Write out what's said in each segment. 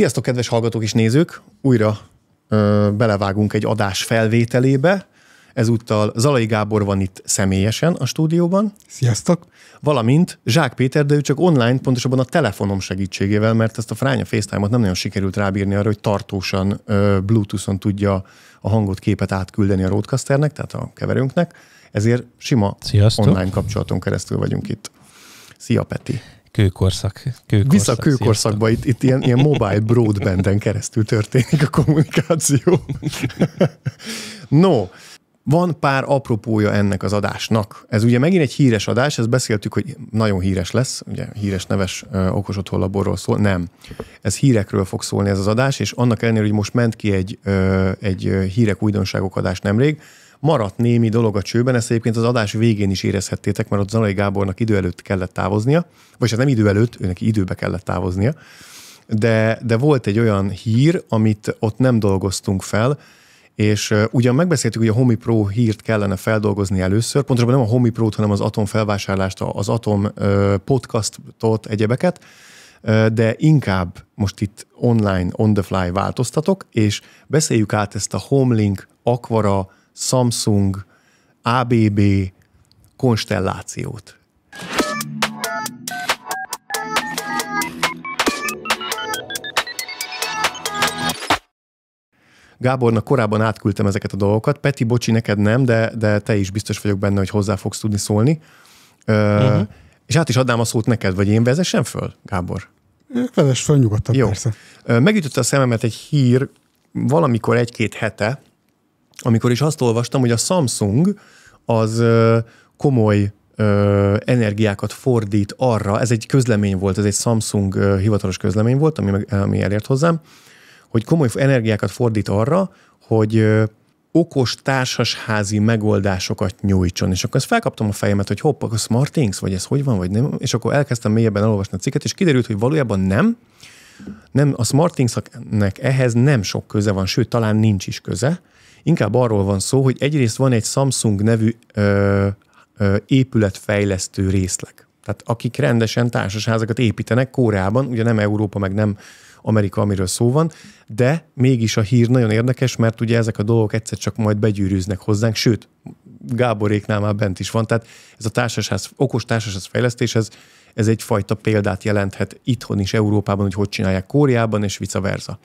Sziasztok, kedves hallgatók és nézők! Újra ö, belevágunk egy adás felvételébe. Ezúttal Zalai Gábor van itt személyesen a stúdióban. Sziasztok! Valamint Zsák Péter, de ő csak online, pontosabban a telefonom segítségével, mert ezt a fránya FaceTime-ot nem nagyon sikerült rábírni arra, hogy tartósan ö, Bluetooth-on tudja a hangot, képet átküldeni a roadcasternek, tehát a keverőnknek. Ezért sima Sziasztok. online kapcsolaton keresztül vagyunk itt. Szia, Peti! Kőkorszak. kőkorszak Vissza a kőkorszakba, itt, itt ilyen, ilyen mobile broadbanden keresztül történik a kommunikáció. no, van pár apropója ennek az adásnak. Ez ugye megint egy híres adás, ezt beszéltük, hogy nagyon híres lesz, ugye híres neves ö, okos otthonlaborról szól. Nem. Ez hírekről fog szólni ez az adás, és annak ellenére, hogy most ment ki egy, egy hírek újdonságok adás nemrég, maradt némi dolog a csőben, ezt egyébként az adás végén is érezhettétek, mert ott Zalai Gábornak idő előtt kellett távoznia, vagy hát nem idő előtt, őnek időbe kellett távoznia, de, de volt egy olyan hír, amit ott nem dolgoztunk fel, és ugyan megbeszéltük, hogy a Homi Pro hírt kellene feldolgozni először, pontosabban nem a Homi Pro-t, hanem az Atom felvásárlást, az Atom podcastot, egyebeket, de inkább most itt online, on the fly változtatok, és beszéljük át ezt a Homelink, Aquara, Samsung, ABB konstellációt. Gábornak korábban átküldtem ezeket a dolgokat. Peti, bocsi, neked nem, de, de te is biztos vagyok benne, hogy hozzá fogsz tudni szólni. Ö, uh-huh. És át is adnám a szót neked, vagy én vezessem föl, Gábor? Vezess föl nyugodtan, Jó. persze. Megütötte a szememet egy hír valamikor egy-két hete, amikor is azt olvastam, hogy a Samsung az komoly energiákat fordít arra, ez egy közlemény volt, ez egy Samsung hivatalos közlemény volt, ami, ami elért hozzám, hogy komoly energiákat fordít arra, hogy okos társasházi megoldásokat nyújtson. És akkor ezt felkaptam a fejemet, hogy hopp, akkor smart things, vagy ez hogy van, vagy nem. És akkor elkezdtem mélyebben elolvasni a cikket, és kiderült, hogy valójában nem. nem a smart nek ehhez nem sok köze van, sőt, talán nincs is köze, Inkább arról van szó, hogy egyrészt van egy Samsung nevű ö, ö, épületfejlesztő részleg. Tehát akik rendesen társasházakat építenek Kóreában, ugye nem Európa, meg nem Amerika, amiről szó van, de mégis a hír nagyon érdekes, mert ugye ezek a dolgok egyszer csak majd begyűrűznek hozzánk, sőt, Gáboréknál már bent is van, tehát ez a társasház, okos társasház fejlesztés, ez, ez egyfajta példát jelenthet itthon is Európában, hogy hogy csinálják Kóreában, és vice versa.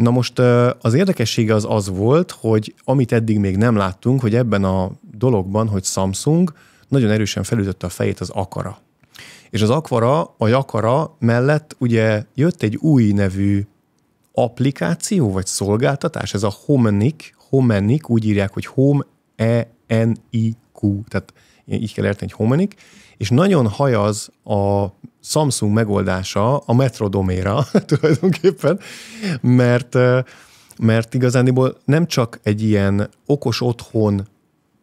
Na most az érdekessége az az volt, hogy amit eddig még nem láttunk, hogy ebben a dologban, hogy Samsung nagyon erősen felütötte a fejét az akara. És az akvara, a Akara mellett ugye jött egy új nevű applikáció, vagy szolgáltatás, ez a Homenic, Homenic, úgy írják, hogy Home E-N-I-Q, tehát így kell érteni, hogy Homenic, és nagyon hajaz a Samsung megoldása a metrodoméra tulajdonképpen, mert, mert igazániból nem csak egy ilyen okos otthon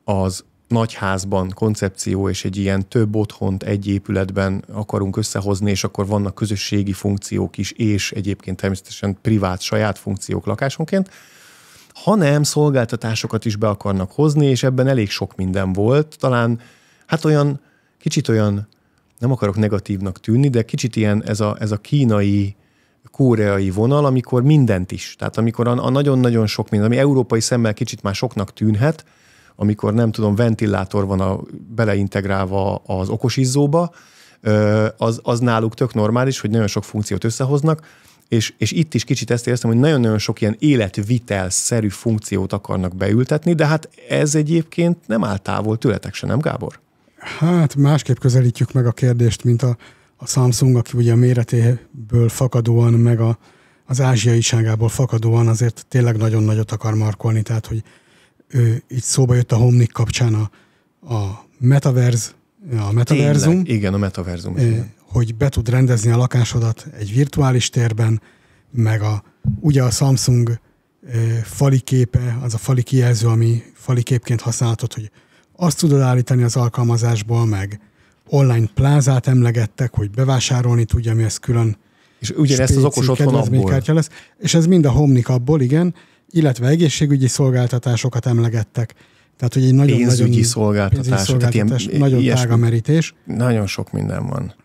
az nagyházban koncepció, és egy ilyen több otthont egy épületben akarunk összehozni, és akkor vannak közösségi funkciók is, és egyébként természetesen privát, saját funkciók lakásonként, hanem szolgáltatásokat is be akarnak hozni, és ebben elég sok minden volt. Talán hát olyan kicsit olyan, nem akarok negatívnak tűnni, de kicsit ilyen ez a, ez a kínai, kóreai vonal, amikor mindent is. Tehát amikor a, a nagyon-nagyon sok minden, ami európai szemmel kicsit már soknak tűnhet, amikor nem tudom, ventilátor van a, beleintegrálva az okosizzóba, az, az náluk tök normális, hogy nagyon sok funkciót összehoznak, és, és itt is kicsit ezt éreztem, hogy nagyon-nagyon sok ilyen életvitelszerű funkciót akarnak beültetni, de hát ez egyébként nem áll távol tőletek se, nem Gábor? Hát másképp közelítjük meg a kérdést, mint a, a Samsung, aki ugye a méretéből fakadóan, meg a, az ázsiai ságából fakadóan azért tényleg nagyon nagyot akar markolni, tehát hogy ő, itt szóba jött a Homnik kapcsán a, a metaverse, a metaverzum. Tényleg, igen, a metaverzum. Is, Hogy be tud rendezni a lakásodat egy virtuális térben, meg a, ugye a Samsung fali képe, az a fali kijelző, ami fali képként használhatod, hogy azt tudod állítani az alkalmazásból meg. Online plázát emlegettek, hogy bevásárolni tudja, mi ez külön és ugyanezt az okos otthon abból. lesz. És ez mind a Homnik abból, igen, illetve egészségügyi szolgáltatásokat emlegettek. Tehát, hogy egy nagyon, pénzügyi nagyon szolgáltatás, pénzügyi szolgáltatás ilyen, nagyon tág merítés. Nagyon sok minden van.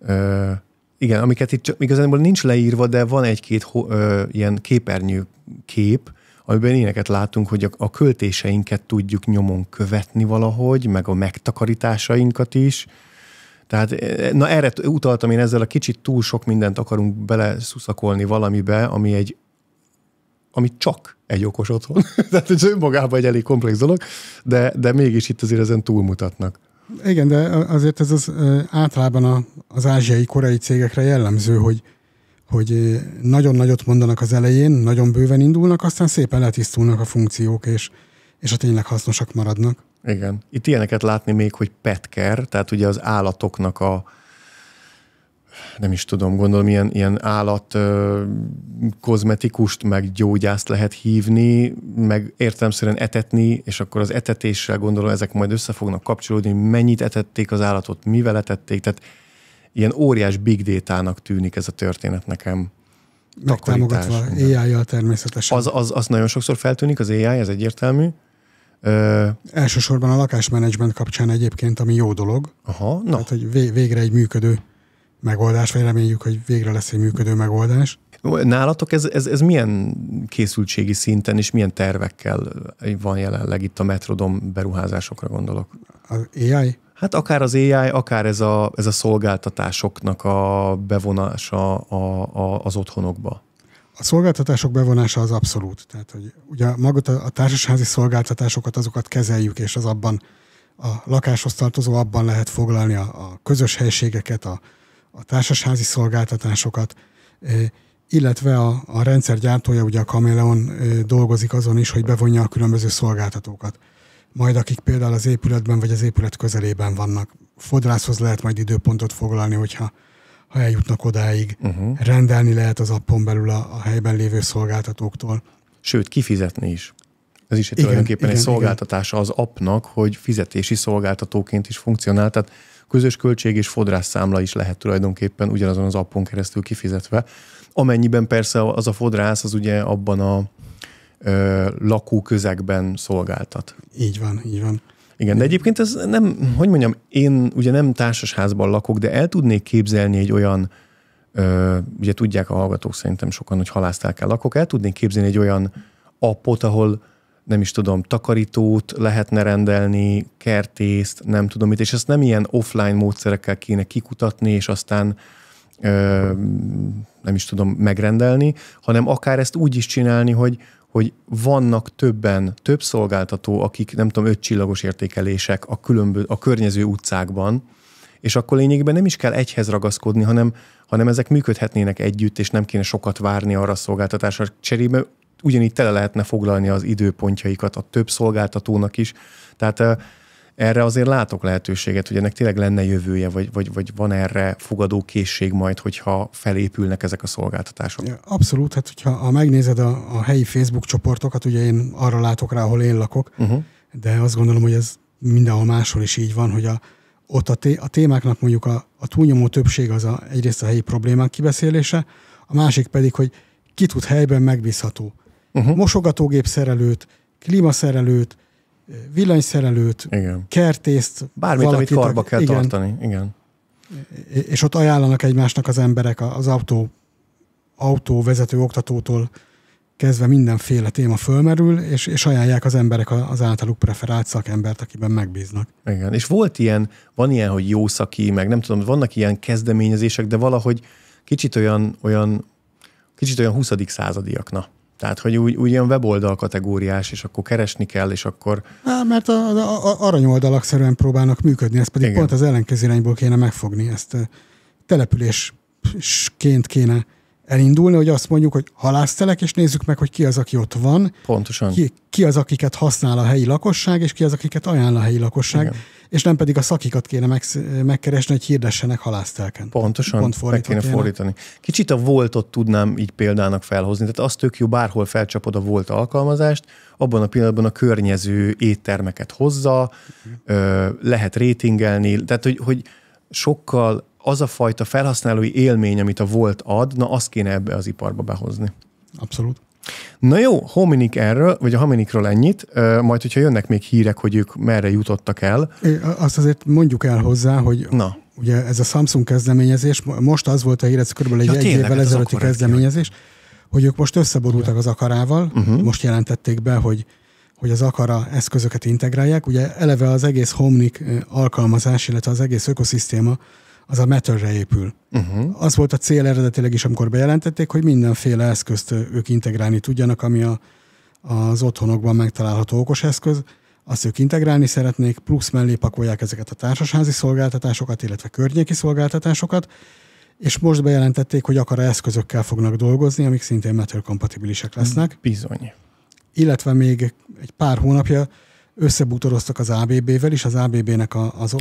Ö, igen, amiket itt igazából nincs leírva, de van egy-két ö, ilyen képernyő kép, amiben éneket látunk, hogy a, a költéseinket tudjuk nyomon követni valahogy, meg a megtakarításainkat is. Tehát e, e, na erre utaltam én ezzel a kicsit túl sok mindent akarunk bele szuszakolni valamibe, ami egy ami csak egy okos otthon. Tehát ez önmagában egy elég komplex dolog, de, de mégis itt azért ezen túlmutatnak. Igen, de azért ez az általában az ázsiai, korai cégekre jellemző, hogy hogy nagyon nagyot mondanak az elején, nagyon bőven indulnak, aztán szépen letisztulnak a funkciók, és, és a tényleg hasznosak maradnak. Igen. Itt ilyeneket látni még, hogy petker, tehát ugye az állatoknak a nem is tudom, gondolom ilyen, ilyen állat ö, kozmetikust, meg gyógyászt lehet hívni, meg értelemszerűen etetni, és akkor az etetéssel gondolom ezek majd össze fognak kapcsolódni, mennyit etették az állatot, mivel etették, tehát ilyen óriás big data-nak tűnik ez a történet nekem. Megtámogatva AI-jal természetesen. Az, az, az nagyon sokszor feltűnik, az AI, ez egyértelmű. Ö... Elsősorban a lakásmenedzsment kapcsán egyébként, ami jó dolog. Aha, na. Tehát, hogy végre egy működő megoldás, vagy reméljük, hogy végre lesz egy működő megoldás. Nálatok ez, ez, ez milyen készültségi szinten és milyen tervekkel van jelenleg itt a metrodom beruházásokra gondolok? Az AI? Hát akár az AI, akár ez a, ez a szolgáltatásoknak a bevonása a, a, az otthonokba. A szolgáltatások bevonása az abszolút. Tehát, hogy ugye magot a, a társasházi szolgáltatásokat, azokat kezeljük, és az abban a lakáshoz tartozó abban lehet foglalni a, a közös helységeket, a, a társasházi szolgáltatásokat, e, illetve a, a rendszer gyártója, ugye a Kameleon e, dolgozik azon is, hogy bevonja a különböző szolgáltatókat majd akik például az épületben vagy az épület közelében vannak. Fodrászhoz lehet majd időpontot foglalni, hogyha ha eljutnak odáig. Uh-huh. Rendelni lehet az appon belül a, a helyben lévő szolgáltatóktól. Sőt, kifizetni is. Ez is egy igen, tulajdonképpen igen, egy szolgáltatása az appnak, hogy fizetési szolgáltatóként is funkcionál, tehát közös költség és fodrászszámla is lehet tulajdonképpen ugyanazon az appon keresztül kifizetve. Amennyiben persze az a fodrász az ugye abban a lakóközegben szolgáltat. Így van, így van. Igen, de egyébként ez nem, hogy mondjam, én ugye nem társasházban lakok, de el tudnék képzelni egy olyan, ö, ugye tudják a hallgatók szerintem sokan, hogy kell lakok, el tudnék képzelni egy olyan appot, ahol nem is tudom, takarítót lehetne rendelni, kertészt, nem tudom mit, és ezt nem ilyen offline módszerekkel kéne kikutatni, és aztán ö, nem is tudom megrendelni, hanem akár ezt úgy is csinálni, hogy, hogy vannak többen, több szolgáltató, akik nem tudom, öt csillagos értékelések a, különböző, a környező utcákban, és akkor lényegében nem is kell egyhez ragaszkodni, hanem, hanem ezek működhetnének együtt, és nem kéne sokat várni arra a szolgáltatásra cserébe, ugyanígy tele lehetne foglalni az időpontjaikat a több szolgáltatónak is. Tehát erre azért látok lehetőséget, hogy ennek tényleg lenne jövője, vagy, vagy, vagy van erre fogadókészség majd, hogyha felépülnek ezek a szolgáltatások? Abszolút, hát hogyha ha megnézed a, a helyi Facebook csoportokat, ugye én arra látok rá, ahol én lakok, uh-huh. de azt gondolom, hogy ez mindenhol máshol is így van, hogy a, ott a, té- a témáknak mondjuk a, a túlnyomó többség az a, egyrészt a helyi problémák kibeszélése, a másik pedig, hogy ki tud helyben megbízható. Uh-huh. Mosogatógép szerelőt, klímaszerelőt, villanyszerelőt, igen. kertészt. Bármit, valakit, amit karba kell igen. tartani. Igen. És ott ajánlanak egymásnak az emberek az autó, autó vezető oktatótól kezdve mindenféle téma fölmerül, és, és ajánlják az emberek az általuk preferált szakembert, akiben megbíznak. Igen, és volt ilyen, van ilyen, hogy jó szaki, meg nem tudom, vannak ilyen kezdeményezések, de valahogy kicsit olyan, olyan kicsit olyan 20. századiakna. Tehát, hogy úgy, úgy ilyen weboldal kategóriás, és akkor keresni kell, és akkor... Na, mert a, a, a aranyoldalak szerűen próbálnak működni, ez pedig Igen. pont az ellenkező irányból kéne megfogni, ezt településként kéne elindulni, hogy azt mondjuk, hogy halásztelek, és nézzük meg, hogy ki az, aki ott van. Pontosan. Ki, ki az, akiket használ a helyi lakosság, és ki az, akiket ajánl a helyi lakosság. Igen. És nem pedig a szakikat kéne meg, megkeresni, hogy hirdessenek halásztelken. Pontosan, Pont meg kéne, kéne fordítani. Kicsit a voltot tudnám így példának felhozni. Tehát az tök jó, bárhol felcsapod a volt alkalmazást, abban a pillanatban a környező éttermeket hozza, uh-huh. lehet rétingelni, tehát hogy, hogy sokkal az a fajta felhasználói élmény, amit a volt ad, na azt kéne ebbe az iparba behozni. Abszolút. Na jó, Hominik erről, vagy a Hominikról ennyit, majd hogyha jönnek még hírek, hogy ők merre jutottak el. É, azt azért mondjuk el hozzá, hogy na. ugye ez a Samsung kezdeményezés, most az volt a hír, ez körülbelül egy, ja, egy évvel hát ezelőtti kezdeményezés, jön. hogy ők most összeborultak az akarával, uh-huh. most jelentették be, hogy hogy az akara eszközöket integrálják. Ugye eleve az egész Homnik alkalmazás, illetve az egész ökoszisztéma az a Matterre épül. Uh-huh. Az volt a cél eredetileg is, amikor bejelentették, hogy mindenféle eszközt ők integrálni tudjanak, ami a, az otthonokban megtalálható okos eszköz, azt ők integrálni szeretnék, plusz mellé pakolják ezeket a társasházi szolgáltatásokat, illetve környéki szolgáltatásokat, és most bejelentették, hogy akara eszközökkel fognak dolgozni, amik szintén Matter kompatibilisek lesznek. Bizony. Illetve még egy pár hónapja összebútoroztak az ABB-vel, és az ABB-nek az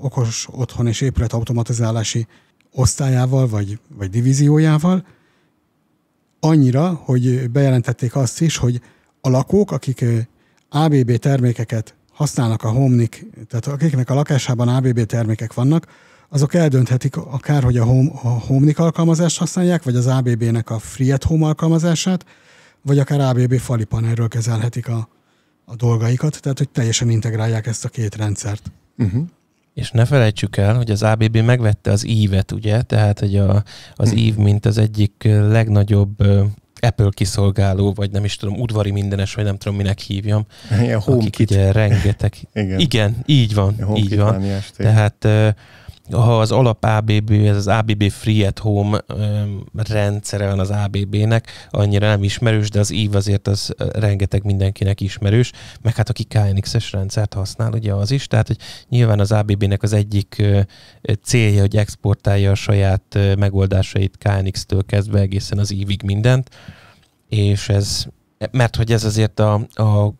okos otthon és épület automatizálási osztályával, vagy, vagy divíziójával, annyira, hogy bejelentették azt is, hogy a lakók, akik ABB termékeket használnak a Homnik, tehát akiknek a lakásában ABB termékek vannak, azok eldönthetik akár, hogy a, home, a Homnik alkalmazást használják, vagy az ABB-nek a Free at Home alkalmazását, vagy akár ABB falipanelről kezelhetik a, a dolgaikat, tehát hogy teljesen integrálják ezt a két rendszert. Uh-huh. És ne felejtsük el, hogy az ABB megvette az ívet, ugye? Tehát, hogy a, az mhm. ív, hmm. mint az egyik legnagyobb Apple kiszolgáló, vagy nem is tudom, udvari mindenes, vagy nem tudom, minek hívjam. Ilyen HomeKit. Ugye rengeteg. igen. igen, így van, így van. Tehát ha az alap ABB, ez az ABB Free at Home rendszere van az ABB-nek, annyira nem ismerős, de az ív azért az rengeteg mindenkinek ismerős, meg hát aki KNX-es rendszert használ, ugye az is, tehát hogy nyilván az ABB-nek az egyik célja, hogy exportálja a saját megoldásait KNX-től kezdve egészen az ívig mindent, és ez, mert hogy ez azért a, a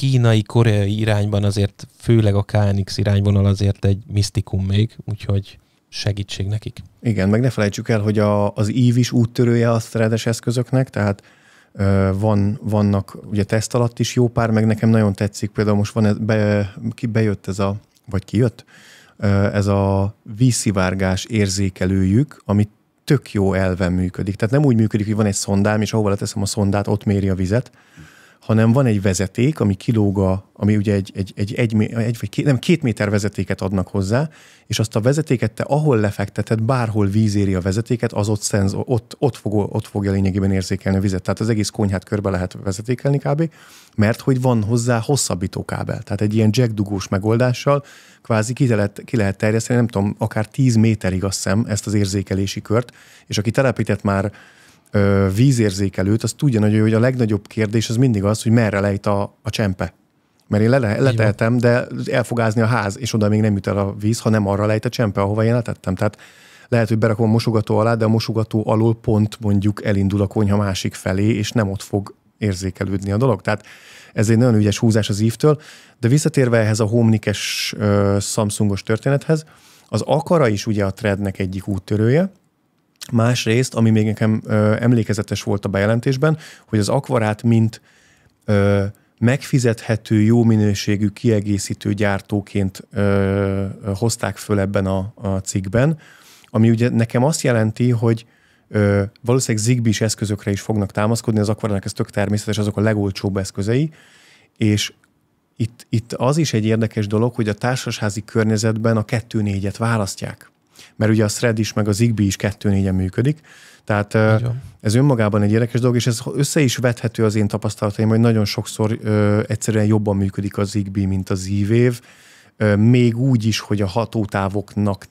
kínai, koreai irányban azért, főleg a KNX irányvonal azért egy misztikum még, úgyhogy segítség nekik. Igen, meg ne felejtsük el, hogy a, az ív is úttörője a thread eszközöknek, tehát van, vannak ugye teszt alatt is jó pár, meg nekem nagyon tetszik, például most van, ez, be, ki bejött ez a, vagy kijött, ez a vízszivárgás érzékelőjük, amit tök jó elven működik. Tehát nem úgy működik, hogy van egy szondám, és ahova leteszem a szondát, ott méri a vizet, hanem van egy vezeték, ami kilóga, ami ugye egy, egy, egy, egy, egy vagy két, nem, két méter vezetéket adnak hozzá, és azt a vezetéket te ahol lefekteted, bárhol éri a vezetéket, az ott, szenz, ott, ott, fog, ott fogja lényegében érzékelni a vizet. Tehát az egész konyhát körbe lehet vezetékelni kb., mert hogy van hozzá hosszabbító kábel. Tehát egy ilyen jack dugós megoldással kvázi ki lehet, ki lehet terjeszteni, nem tudom, akár 10 méterig azt hiszem ezt az érzékelési kört, és aki telepített már vízérzékelőt, az tudja nagyon hogy a legnagyobb kérdés az mindig az, hogy merre lejt a, a csempe. Mert én le, leteltem, de el fog ázni a ház, és oda még nem jut el a víz, ha nem arra lejt a csempe, ahova én letettem. Tehát lehet, hogy berakom a mosogató alá, de a mosogató alól pont mondjuk elindul a konyha másik felé, és nem ott fog érzékelődni a dolog. Tehát ez egy nagyon ügyes húzás az ívtől, de visszatérve ehhez a homnikes uh, Samsungos történethez, az akara is ugye a threadnek egyik úttörője, Másrészt, ami még nekem ö, emlékezetes volt a bejelentésben, hogy az akvarát, mint ö, megfizethető, jó minőségű, kiegészítő gyártóként ö, hozták föl ebben a, a cikkben, ami ugye nekem azt jelenti, hogy ö, valószínűleg zigbis eszközökre is fognak támaszkodni, az akvarának ez tök természetes, azok a legolcsóbb eszközei, és itt, itt az is egy érdekes dolog, hogy a társasházi környezetben a kettő négyet választják mert ugye a Thread is, meg a Zigbee is kettő négyen működik, tehát Igen. ez önmagában egy érdekes dolog, és ez össze is vethető az én tapasztalataim, hogy nagyon sokszor ö, egyszerűen jobban működik a Zigbee, mint a Z-Wave, még úgy is, hogy a hatótávoknak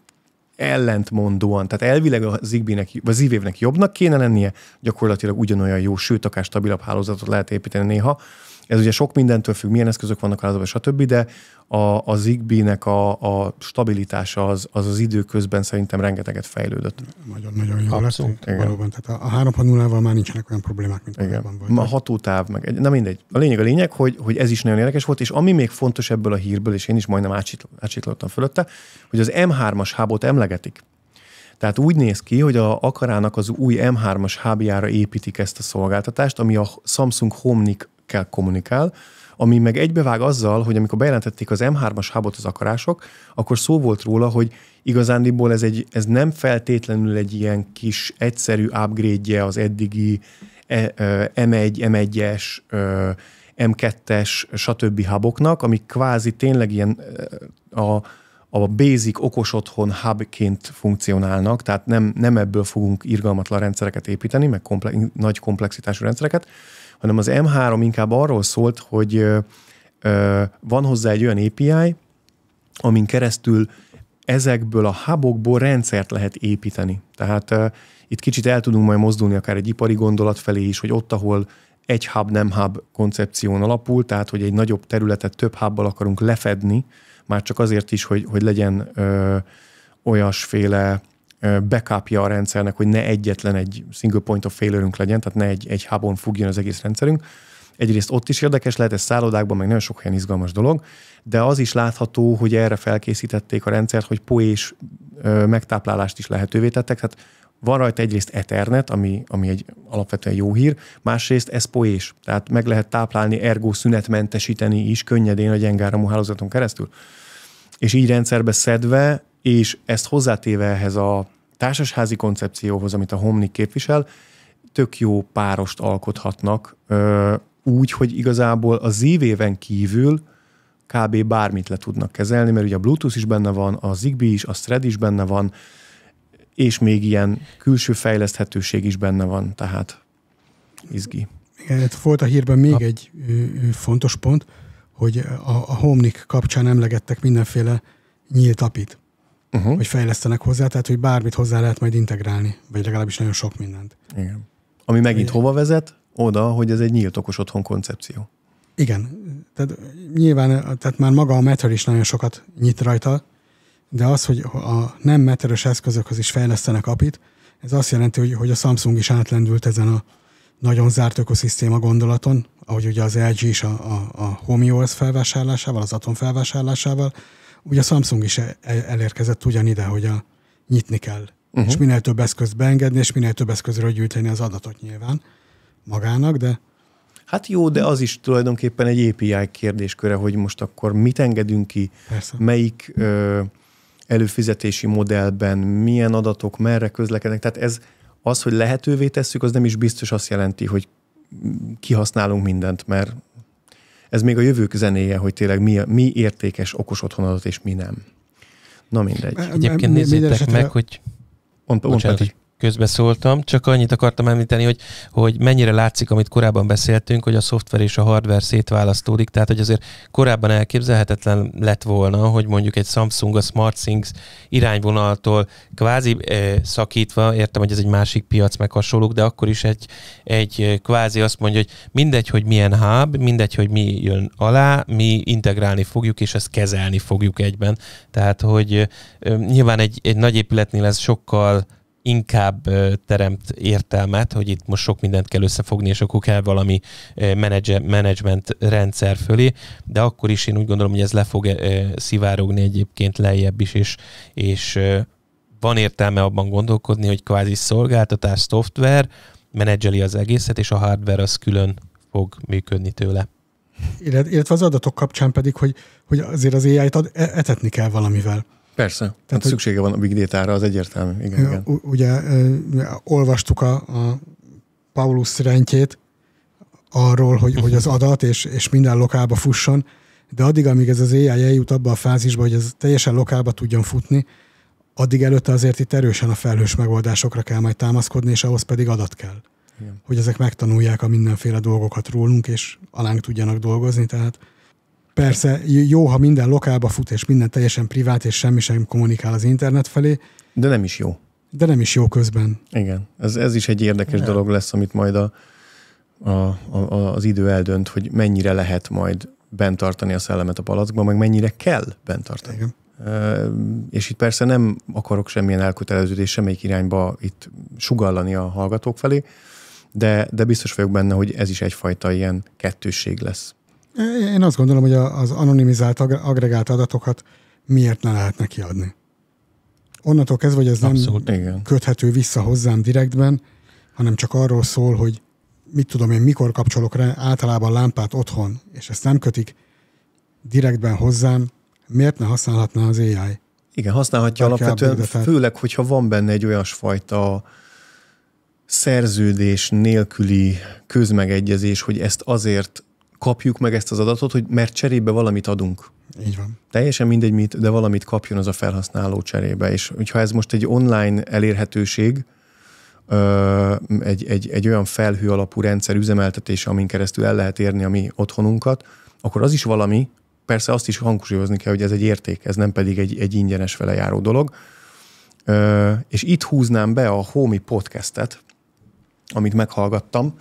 ellentmondóan, tehát elvileg a Zigbee-nek, vagy Z-Wave-nek jobbnak kéne lennie, gyakorlatilag ugyanolyan jó, sőt, akár stabilabb hálózatot lehet építeni néha, ez ugye sok mindentől függ, milyen eszközök vannak a stb., de a, a Zigbee-nek a, a stabilitása az, az az időközben szerintem rengeteget fejlődött. Nagyon-nagyon jó Abszolút. lett. Valóban, tehát a, a 3.0-val már nincsenek olyan problémák, mint Igen. korábban volt. A hatótáv, meg egy, na mindegy. A lényeg a lényeg, hogy, hogy ez is nagyon érdekes volt, és ami még fontos ebből a hírből, és én is majdnem átsítlottam fölötte, hogy az M3-as hábot emlegetik. Tehát úgy néz ki, hogy a Akarának az új M3-as hábjára építik ezt a szolgáltatást, ami a Samsung Homnik kell kommunikál, ami meg egybevág azzal, hogy amikor bejelentették az M3-as hábot az akarások, akkor szó volt róla, hogy igazándiból ez, egy, ez nem feltétlenül egy ilyen kis egyszerű upgrade az eddigi M1, M1-es, M2-es, stb. haboknak, amik kvázi tényleg ilyen a a basic okos otthon hubként funkcionálnak, tehát nem, nem ebből fogunk irgalmatlan rendszereket építeni, meg komple- nagy komplexitású rendszereket, hanem az M3 inkább arról szólt, hogy ö, ö, van hozzá egy olyan API, amin keresztül ezekből a hubokból rendszert lehet építeni. Tehát ö, itt kicsit el tudunk majd mozdulni akár egy ipari gondolat felé is, hogy ott, ahol egy hub nem hub koncepción alapul, tehát hogy egy nagyobb területet több hubbal akarunk lefedni, már csak azért is, hogy, hogy legyen ö, olyasféle backupja a rendszernek, hogy ne egyetlen egy single point of failure legyen, tehát ne egy, egy hubon fogjon az egész rendszerünk. Egyrészt ott is érdekes lehet, ez szállodákban, meg nagyon sok helyen izgalmas dolog, de az is látható, hogy erre felkészítették a rendszert, hogy poés megtáplálást is lehetővé tettek, tehát van rajta egyrészt Ethernet, ami, ami egy alapvetően jó hír, másrészt ez poés, tehát meg lehet táplálni, ergo szünetmentesíteni is könnyedén a gyengáramú hálózaton keresztül és így rendszerbe szedve, és ezt hozzátéve ehhez a társasházi koncepcióhoz, amit a Homni képvisel, tök jó párost alkothatnak úgy, hogy igazából a zívéven kívül kb. bármit le tudnak kezelni, mert ugye a Bluetooth is benne van, a Zigbee is, a Thread is benne van, és még ilyen külső fejleszthetőség is benne van, tehát izgi. Igen, hát volt a hírben még Na. egy ö, ö, fontos pont, hogy a, a Homnik kapcsán emlegettek mindenféle nyílt apit, uh-huh. hogy fejlesztenek hozzá, tehát hogy bármit hozzá lehet majd integrálni, vagy legalábbis nagyon sok mindent. Igen. Ami megint egy... hova vezet? Oda, hogy ez egy nyílt okos otthon koncepció. Igen. Tehát nyilván, tehát már maga a Matter is nagyon sokat nyit rajta, de az, hogy a nem Matteres eszközökhöz is fejlesztenek apit, ez azt jelenti, hogy, hogy a Samsung is átlendült ezen a nagyon zárt ökoszisztéma gondolaton, ahogy ugye az LG is a, a, a OS felvásárlásával, az Atom felvásárlásával, ugye a Samsung is e-, e-, elérkezett ugyanide, hogy a, nyitni kell. Uh-huh. És minél több eszközt beengedni, és minél több eszközről gyűjteni az adatot nyilván magának, de... Hát jó, de az is tulajdonképpen egy API kérdésköre, hogy most akkor mit engedünk ki, Persze. melyik ö, előfizetési modellben, milyen adatok merre közlekednek. Tehát ez az, hogy lehetővé tesszük, az nem is biztos azt jelenti, hogy kihasználunk mindent, mert ez még a jövők zenéje, hogy tényleg mi, mi értékes okos otthonadat, és mi nem. Na mindegy. Egyébként nézzétek meg, hogy... Mond, mond, közbeszóltam, csak annyit akartam említeni, hogy, hogy mennyire látszik, amit korábban beszéltünk, hogy a szoftver és a hardware szétválasztódik, tehát hogy azért korábban elképzelhetetlen lett volna, hogy mondjuk egy Samsung a SmartThings irányvonaltól kvázi eh, szakítva, értem, hogy ez egy másik piac meg hasonlók, de akkor is egy, egy eh, kvázi azt mondja, hogy mindegy, hogy milyen hub, mindegy, hogy mi jön alá, mi integrálni fogjuk, és ezt kezelni fogjuk egyben. Tehát, hogy eh, nyilván egy, egy nagy épületnél ez sokkal inkább teremt értelmet, hogy itt most sok mindent kell összefogni, és akkor kell valami menedzsment rendszer fölé, de akkor is én úgy gondolom, hogy ez le fog szivárogni egyébként lejjebb is, és, és van értelme abban gondolkodni, hogy kvázi szolgáltatás, szoftver menedzseli az egészet, és a hardware az külön fog működni tőle. Illetve az adatok kapcsán pedig, hogy, hogy azért az AI-t e-, etetni kell valamivel. Persze, tehát hát hogy... szüksége van a big data-ra, az egyértelmű. Igen, igen. Ugye olvastuk a, a Paulus rendjét arról, hogy, hogy az mhm. adat és, és minden lokálba fusson, de addig, amíg ez az AI eljut abba a fázisba, hogy ez teljesen lokálba tudjon futni, addig előtte azért itt erősen a felhős megoldásokra kell majd támaszkodni, és ahhoz pedig adat kell. Igen. Hogy ezek megtanulják a mindenféle dolgokat rólunk, és alánk tudjanak dolgozni, tehát Persze, jó, ha minden lokálba fut, és minden teljesen privát, és semmi sem kommunikál az internet felé. De nem is jó. De nem is jó közben. Igen, ez, ez is egy érdekes nem. dolog lesz, amit majd a, a, a, az idő eldönt, hogy mennyire lehet majd bent tartani a szellemet a palackban, meg mennyire kell bent tartani. Igen. és itt persze nem akarok semmilyen elköteleződés semmelyik irányba itt sugallani a hallgatók felé, de, de biztos vagyok benne, hogy ez is egyfajta ilyen kettősség lesz. Én azt gondolom, hogy az anonimizált agregált adatokat miért ne lehetne kiadni. Onnantól kezdve, hogy ez Abszolút, nem igen. köthető vissza hozzám direktben, hanem csak arról szól, hogy mit tudom én, mikor kapcsolok rá általában lámpát otthon, és ezt nem kötik direktben hozzám, miért ne használhatná az AI? Igen, használhatja Bárki alapvetően, ábrédetet. főleg, hogyha van benne egy olyasfajta szerződés nélküli közmegegyezés, hogy ezt azért kapjuk meg ezt az adatot, hogy mert cserébe valamit adunk. Így van. Teljesen mindegy mit, de valamit kapjon az a felhasználó cserébe. És hogyha ez most egy online elérhetőség, egy, egy, egy olyan felhő alapú rendszer üzemeltetése, amin keresztül el lehet érni a mi otthonunkat, akkor az is valami, persze azt is hangsúlyozni kell, hogy ez egy érték, ez nem pedig egy, egy ingyenes vele járó dolog. És itt húznám be a Homi podcastet, amit meghallgattam,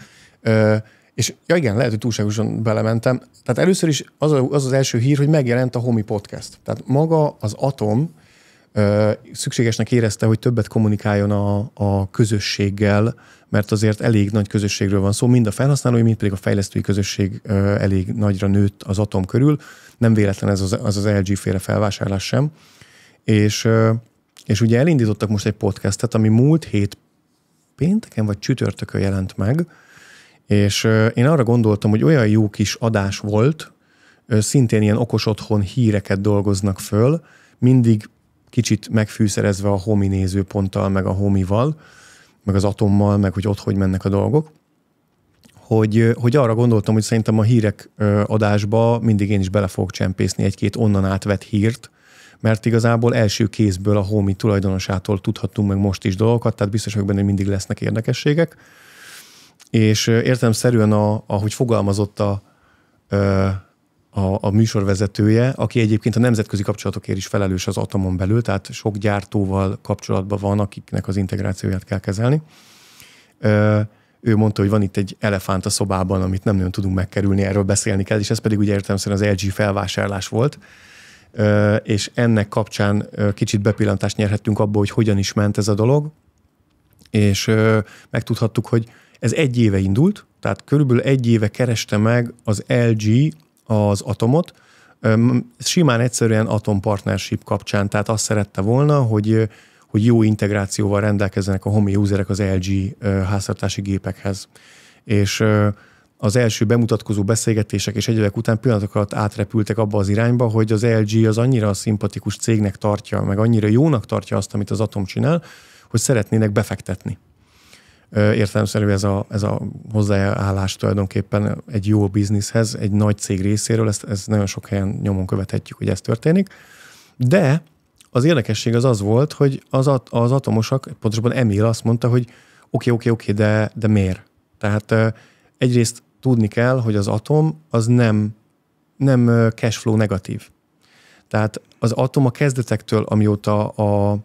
és ja igen, lehet, hogy túlságosan belementem. Tehát először is az, a, az az első hír, hogy megjelent a Homi Podcast. Tehát maga az Atom ö, szükségesnek érezte, hogy többet kommunikáljon a, a közösséggel, mert azért elég nagy közösségről van szó, mind a felhasználói, mind pedig a fejlesztői közösség ö, elég nagyra nőtt az Atom körül. Nem véletlen ez az az, az LG féle felvásárlás sem. És, ö, és ugye elindítottak most egy podcastet, ami múlt hét pénteken vagy csütörtökön jelent meg, és én arra gondoltam, hogy olyan jó kis adás volt, szintén ilyen okos otthon híreket dolgoznak föl, mindig kicsit megfűszerezve a homi nézőponttal, meg a homival, meg az atommal, meg hogy ott hogy mennek a dolgok, hogy, hogy arra gondoltam, hogy szerintem a hírek adásba mindig én is bele fogok csempészni egy-két onnan átvett hírt, mert igazából első kézből a homi tulajdonosától tudhattunk meg most is dolgokat, tehát biztos vagyok benne, hogy mindig lesznek érdekességek és értelemszerűen, a, ahogy fogalmazott a, a, a műsorvezetője, aki egyébként a nemzetközi kapcsolatokért is felelős az Atomon belül, tehát sok gyártóval kapcsolatban van, akiknek az integrációját kell kezelni. Ő mondta, hogy van itt egy elefánt a szobában, amit nem nagyon tudunk megkerülni, erről beszélni kell, és ez pedig ugye értelemszerűen az LG felvásárlás volt, és ennek kapcsán kicsit bepillantást nyerhettünk abba, hogy hogyan is ment ez a dolog, és megtudhattuk, hogy ez egy éve indult, tehát körülbelül egy éve kereste meg az LG az Atomot, simán egyszerűen Atom Partnership kapcsán, tehát azt szerette volna, hogy hogy jó integrációval rendelkezzenek a home userek az LG háztartási gépekhez. És az első bemutatkozó beszélgetések és egyebek után alatt átrepültek abba az irányba, hogy az LG az annyira szimpatikus cégnek tartja, meg annyira jónak tartja azt, amit az Atom csinál, hogy szeretnének befektetni értelemszerű ez a, ez a hozzáállás tulajdonképpen egy jó bizniszhez, egy nagy cég részéről, ezt, ezt nagyon sok helyen nyomon követhetjük, hogy ez történik. De az érdekesség az az volt, hogy az, at, az atomosak, pontosabban Emil azt mondta, hogy oké, okay, oké, okay, oké, okay, de, de miért? Tehát egyrészt tudni kell, hogy az atom az nem, nem cashflow negatív. Tehát az atom a kezdetektől, amióta a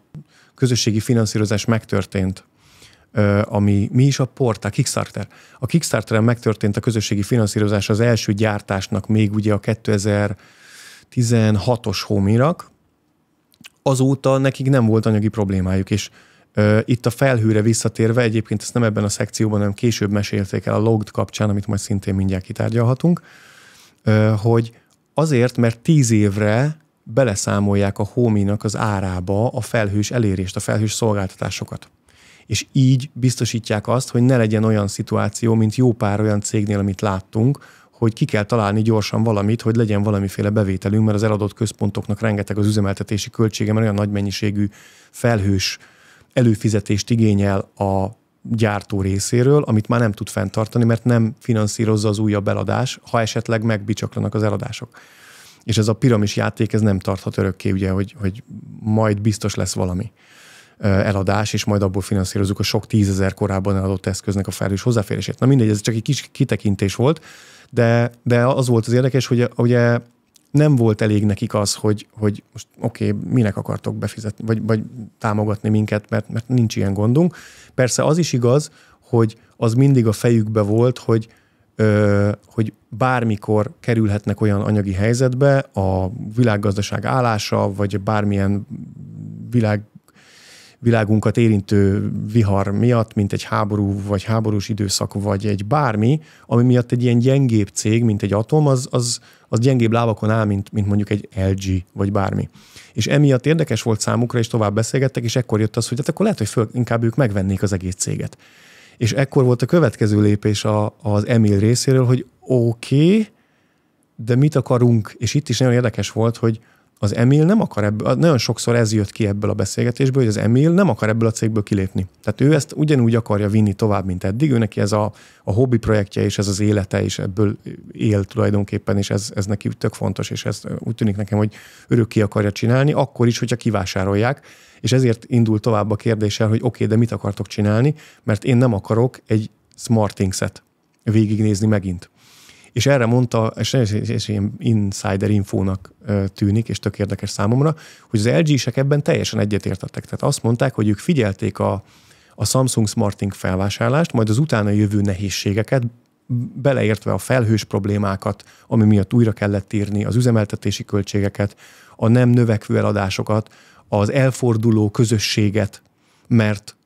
közösségi finanszírozás megtörtént ami mi is a portál, Kickstarter. A Kickstarteren megtörtént a közösségi finanszírozás az első gyártásnak még ugye a 2016-os homirak, azóta nekik nem volt anyagi problémájuk, és itt a felhőre visszatérve, egyébként ezt nem ebben a szekcióban, hanem később mesélték el a logged kapcsán, amit majd szintén mindjárt kitárgyalhatunk, ö, hogy azért, mert tíz évre beleszámolják a hominak az árába a felhős elérést, a felhős szolgáltatásokat és így biztosítják azt, hogy ne legyen olyan szituáció, mint jó pár olyan cégnél, amit láttunk, hogy ki kell találni gyorsan valamit, hogy legyen valamiféle bevételünk, mert az eladott központoknak rengeteg az üzemeltetési költsége, mert olyan nagy mennyiségű felhős előfizetést igényel a gyártó részéről, amit már nem tud fenntartani, mert nem finanszírozza az újabb eladás, ha esetleg megbicsaklanak az eladások. És ez a piramis játék, ez nem tarthat örökké, ugye, hogy, hogy majd biztos lesz valami eladás, és majd abból finanszírozzuk a sok tízezer korábban eladott eszköznek a felelős hozzáférését. Na mindegy, ez csak egy kis kitekintés volt, de, de az volt az érdekes, hogy ugye nem volt elég nekik az, hogy, hogy most oké, okay, minek akartok befizetni, vagy, vagy támogatni minket, mert, mert nincs ilyen gondunk. Persze az is igaz, hogy az mindig a fejükbe volt, hogy, ö, hogy bármikor kerülhetnek olyan anyagi helyzetbe, a világgazdaság állása, vagy bármilyen világ világunkat érintő vihar miatt, mint egy háború, vagy háborús időszak, vagy egy bármi, ami miatt egy ilyen gyengébb cég, mint egy atom, az, az, az gyengébb lábakon áll, mint, mint mondjuk egy LG, vagy bármi. És emiatt érdekes volt számukra, és tovább beszélgettek, és ekkor jött az, hogy hát akkor lehet, hogy föl, inkább ők megvennék az egész céget. És ekkor volt a következő lépés a, az Emil részéről, hogy oké, okay, de mit akarunk, és itt is nagyon érdekes volt, hogy, az Emil nem akar ebből, nagyon sokszor ez jött ki ebből a beszélgetésből, hogy az Emil nem akar ebből a cégből kilépni. Tehát ő ezt ugyanúgy akarja vinni tovább, mint eddig, ő neki ez a, a hobbi projektje, és ez az élete, és ebből él tulajdonképpen, és ez, ez neki tök fontos, és ez úgy tűnik nekem, hogy ki akarja csinálni, akkor is, hogyha kivásárolják, és ezért indul tovább a kérdéssel, hogy oké, okay, de mit akartok csinálni, mert én nem akarok egy smartingset végignézni megint. És erre mondta, és ez ilyen insider infónak tűnik, és tök érdekes számomra, hogy az LG-sek ebben teljesen egyetértettek. Tehát azt mondták, hogy ők figyelték a, a Samsung Smartink felvásárlást, majd az utána jövő nehézségeket, beleértve a felhős problémákat, ami miatt újra kellett írni, az üzemeltetési költségeket, a nem növekvő eladásokat, az elforduló közösséget, mert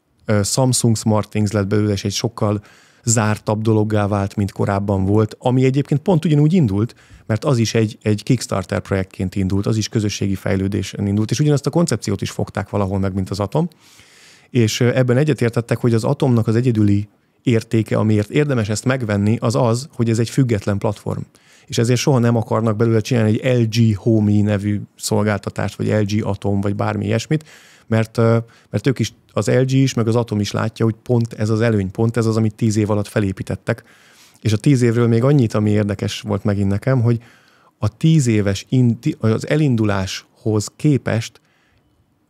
Samsung Smartings lett belőle, és egy sokkal zártabb dologgá vált, mint korábban volt, ami egyébként pont ugyanúgy indult, mert az is egy, egy Kickstarter projektként indult, az is közösségi fejlődésen indult, és ugyanazt a koncepciót is fogták valahol meg, mint az Atom, és ebben egyetértettek, hogy az Atomnak az egyedüli értéke, amiért érdemes ezt megvenni, az az, hogy ez egy független platform. És ezért soha nem akarnak belőle csinálni egy LG Homey nevű szolgáltatást, vagy LG Atom, vagy bármi ilyesmit, mert, mert ők is az LG is, meg az Atom is látja, hogy pont ez az előny, pont ez az, amit tíz év alatt felépítettek. És a tíz évről még annyit, ami érdekes volt megint nekem, hogy a tíz éves indi, az elinduláshoz képest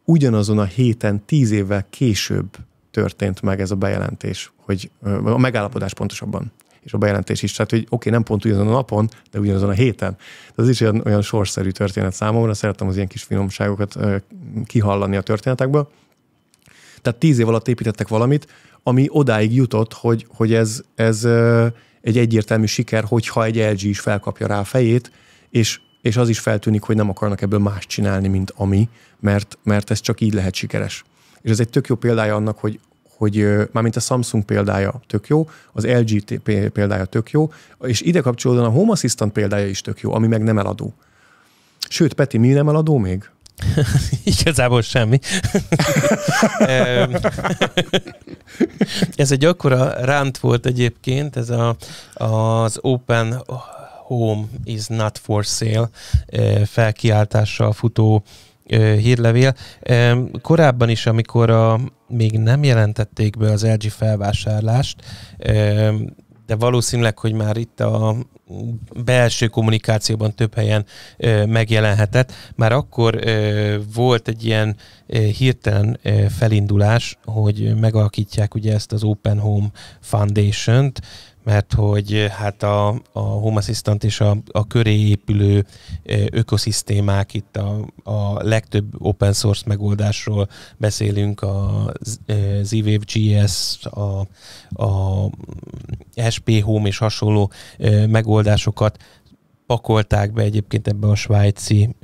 ugyanazon a héten, tíz évvel később történt meg ez a bejelentés, hogy a megállapodás pontosabban és a bejelentés is. Tehát, hogy oké, okay, nem pont ugyanazon a napon, de ugyanazon a héten. De ez is olyan, olyan sorszerű történet számomra, szeretem az ilyen kis finomságokat kihallani a történetekből. Tehát tíz év alatt építettek valamit, ami odáig jutott, hogy, hogy ez, ez egy egyértelmű siker, hogyha egy LG is felkapja rá a fejét, és, és az is feltűnik, hogy nem akarnak ebből más csinálni, mint ami, mert, mert ez csak így lehet sikeres. És ez egy tök jó példája annak, hogy, hogy mármint a Samsung példája tök jó, az LG példája tök jó, és ide kapcsolódóan a Home Assistant példája is tök jó, ami meg nem eladó. Sőt, Peti, mi nem eladó még? Igazából semmi. ez egy akkora ránt volt egyébként, ez a, az Open Home is not for sale felkiáltással futó hírlevél. Korábban is, amikor a, még nem jelentették be az LG felvásárlást, de valószínűleg, hogy már itt a belső kommunikációban több helyen ö, megjelenhetett. Már akkor ö, volt egy ilyen ö, hirtelen ö, felindulás, hogy megalakítják ugye ezt az Open Home Foundation-t, mert hogy eh, hát a, a Home Assistant és a, a köré épülő eh, ökoszisztémák, itt a, a legtöbb open source megoldásról beszélünk, a Z-Wave eh, GS, a, a SP Home és hasonló megoldásokat pakolták be egyébként ebbe a svájci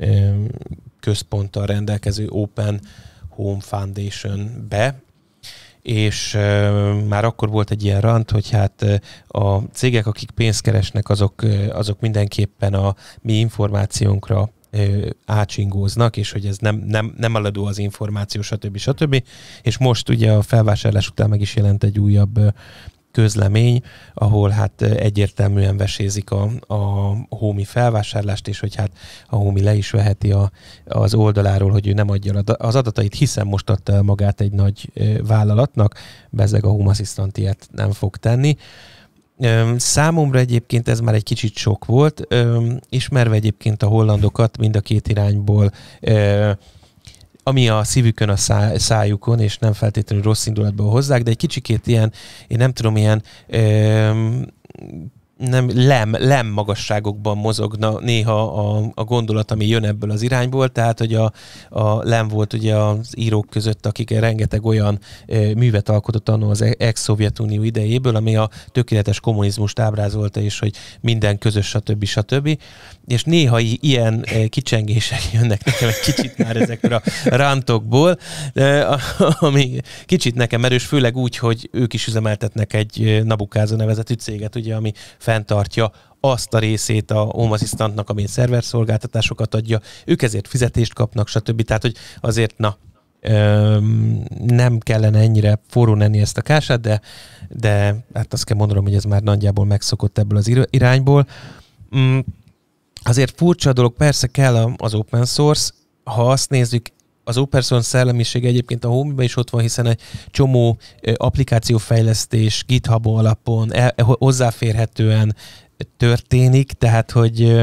központtal rendelkező Open Home Foundation-be, és már akkor volt egy ilyen rant, hogy hát a cégek, akik pénzt keresnek, azok, azok mindenképpen a mi információnkra ácsingóznak, és hogy ez nem, nem, nem aladó az információ, stb. stb. És most ugye a felvásárlás után meg is jelent egy újabb közlemény, ahol hát egyértelműen vesézik a, a Hómi felvásárlást, és hogy hát a Hómi le is veheti a, az oldaláról, hogy ő nem adja az adatait, hiszen most adta magát egy nagy vállalatnak, bezeg a Home Assistant ilyet nem fog tenni. Számomra egyébként ez már egy kicsit sok volt, ismerve egyébként a hollandokat mind a két irányból ami a szívükön, a szájukon, és nem feltétlenül rossz indulatból hozzák, de egy kicsikét ilyen, én nem tudom, ilyen öm, nem lem, lem magasságokban mozogna néha a, a gondolat, ami jön ebből az irányból, tehát hogy a, a lem volt ugye az írók között, akik rengeteg olyan e, művet alkotott annó az ex-Szovjetunió idejéből, ami a tökéletes kommunizmust ábrázolta, és hogy minden közös, stb. stb és néha ilyen eh, kicsengések jönnek nekem egy kicsit már ezekről a rántokból, ami kicsit nekem erős, főleg úgy, hogy ők is üzemeltetnek egy eh, Nabukáza nevezetű céget, ugye, ami fenntartja azt a részét a Home Assistant-nak, szerver szerverszolgáltatásokat adja, ők ezért fizetést kapnak, stb. Tehát, hogy azért, na, Öm, nem kellene ennyire forró enni ezt a kását, de, de hát azt kell mondanom, hogy ez már nagyjából megszokott ebből az irányból. Mm, azért furcsa dolog, persze kell az open source, ha azt nézzük, az open source szellemisége egyébként a home is ott van, hiszen egy csomó applikációfejlesztés GitHub alapon el, hozzáférhetően történik, tehát hogy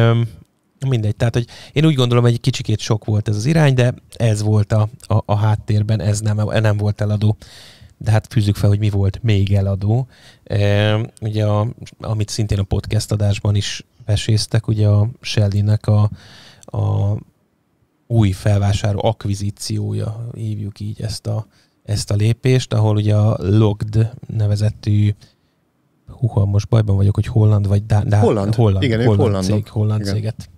mindegy. Tehát, hogy én úgy gondolom, hogy egy kicsikét sok volt ez az irány, de ez volt a, a, a háttérben, ez nem, nem volt eladó de hát fűzzük fel, hogy mi volt még eladó. E, ugye, a, amit szintén a podcast adásban is veséztek, ugye a shelly nek a, a új felvásárló akvizíciója, hívjuk így ezt a, ezt a lépést, ahol ugye a Logd nevezetű Húha, most bajban vagyok, hogy holland vagy Dán... Dá, holland. holland. Igen, holland, holland cég, holland Igen. céget.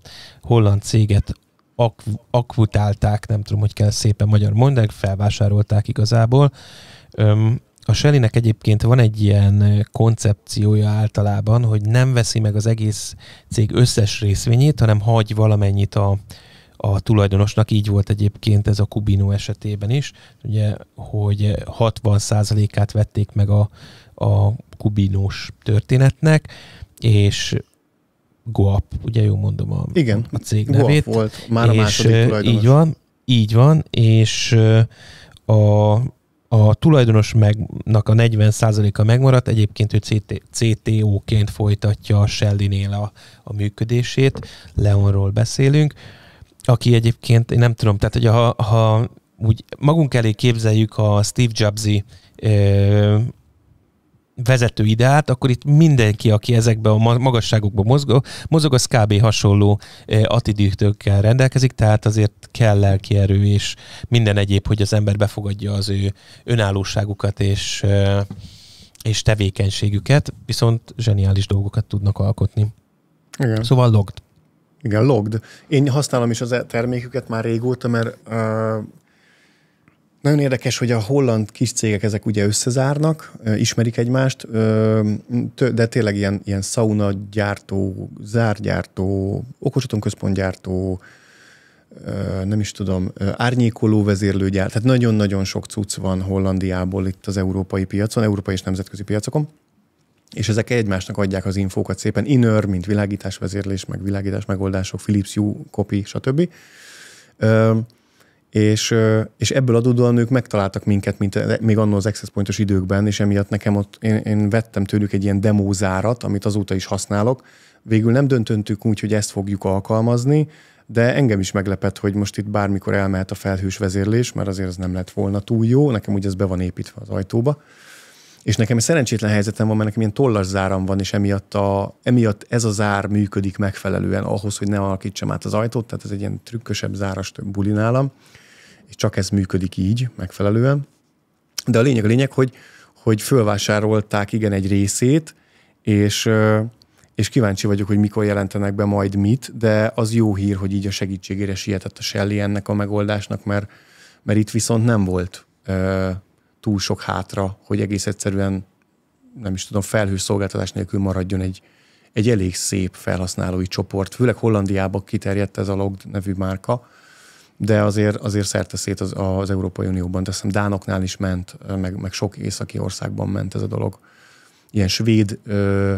Holland céget ak, akvutálták, nem tudom, hogy kell szépen magyar mondani, felvásárolták igazából. Öm, a Shelley-nek egyébként van egy ilyen koncepciója általában, hogy nem veszi meg az egész cég összes részvényét, hanem hagy valamennyit a, a tulajdonosnak. Így volt egyébként ez a Kubino esetében is, ugye, hogy 60%-át vették meg a, a Kubinós történetnek, és Goap, ugye jól mondom a, Igen, a cég Goap nevét. volt már a második és, tulajdonos. Így van, így van, és a a tulajdonos megnak a 40%-a megmaradt, egyébként ő CTO-ként folytatja a Shellinél a, a működését, Leonról beszélünk, aki egyébként, én nem tudom, tehát hogy ha, ha úgy magunk elé képzeljük a Steve Jobs-i vezető ideát, akkor itt mindenki, aki ezekbe a magasságokba mozog, mozog az kb. hasonló eh, attitűtökkel rendelkezik, tehát azért kell lelki erő és minden egyéb, hogy az ember befogadja az ő önállóságukat és, eh, és tevékenységüket, viszont zseniális dolgokat tudnak alkotni. Igen. Szóval logd. Igen, logd. Én használom is az e terméküket már régóta, mert uh, nagyon érdekes, hogy a holland kis cégek ezek ugye összezárnak, ismerik egymást, de tényleg ilyen, ilyen sauna gyártó, zárgyártó, központgyártó, nem is tudom, árnyékoló vezérlőgyár, tehát nagyon-nagyon sok cucc van Hollandiából itt az európai piacon, európai és nemzetközi piacokon, és ezek egymásnak adják az infókat szépen, inör, mint világításvezérlés, meg világítás megoldások, Philips Hue, copy, stb és, és ebből adódóan ők megtaláltak minket, mint eh, még annó az Access Pointos időkben, és emiatt nekem ott, én, én vettem tőlük egy ilyen demózárat, amit azóta is használok. Végül nem döntöttük úgy, hogy ezt fogjuk alkalmazni, de engem is meglepett, hogy most itt bármikor elmehet a felhős vezérlés, mert azért ez nem lett volna túl jó, nekem ugye ez be van építve az ajtóba. És nekem egy szerencsétlen helyzetem van, mert nekem ilyen tollas záram van, és emiatt, a, emiatt ez a zár működik megfelelően ahhoz, hogy ne alakítsam át az ajtót, tehát ez egy ilyen trükkösebb záras buli nálam és csak ez működik így megfelelően. De a lényeg a lényeg, hogy, hogy fölvásárolták igen egy részét, és, és kíváncsi vagyok, hogy mikor jelentenek be majd mit, de az jó hír, hogy így a segítségére sietett a Shelly ennek a megoldásnak, mert, mert itt viszont nem volt ö, túl sok hátra, hogy egész egyszerűen nem is tudom, felhőszolgáltatás nélkül maradjon egy, egy elég szép felhasználói csoport. Főleg Hollandiában kiterjedt ez a Log nevű márka, de azért, azért szerte szét az, az Európai Unióban. Teszem, Dánoknál is ment, meg, meg sok északi országban ment ez a dolog. Ilyen svéd ö,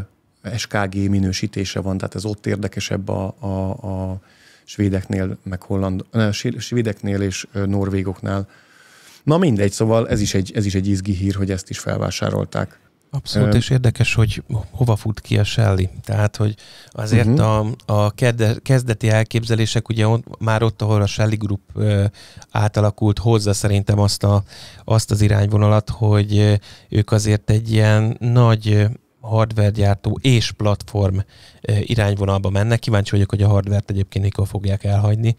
SKG minősítése van, tehát ez ott érdekesebb a, a, a svédeknél, meg holland, ne, svédeknél és norvégoknál. Na mindegy, szóval ez is, egy, ez is egy izgi hír, hogy ezt is felvásárolták. Abszolút, és érdekes, hogy hova fut ki a Shelly. Tehát, hogy azért uh-huh. a, a kezdeti elképzelések ugye ott, már ott, ahol a Shelly Group ö, átalakult, hozza szerintem azt, a, azt az irányvonalat, hogy ők azért egy ilyen nagy Hardvergyártó és platform irányvonalba mennek. Kíváncsi vagyok, hogy a hardvert egyébként mikor fogják elhagyni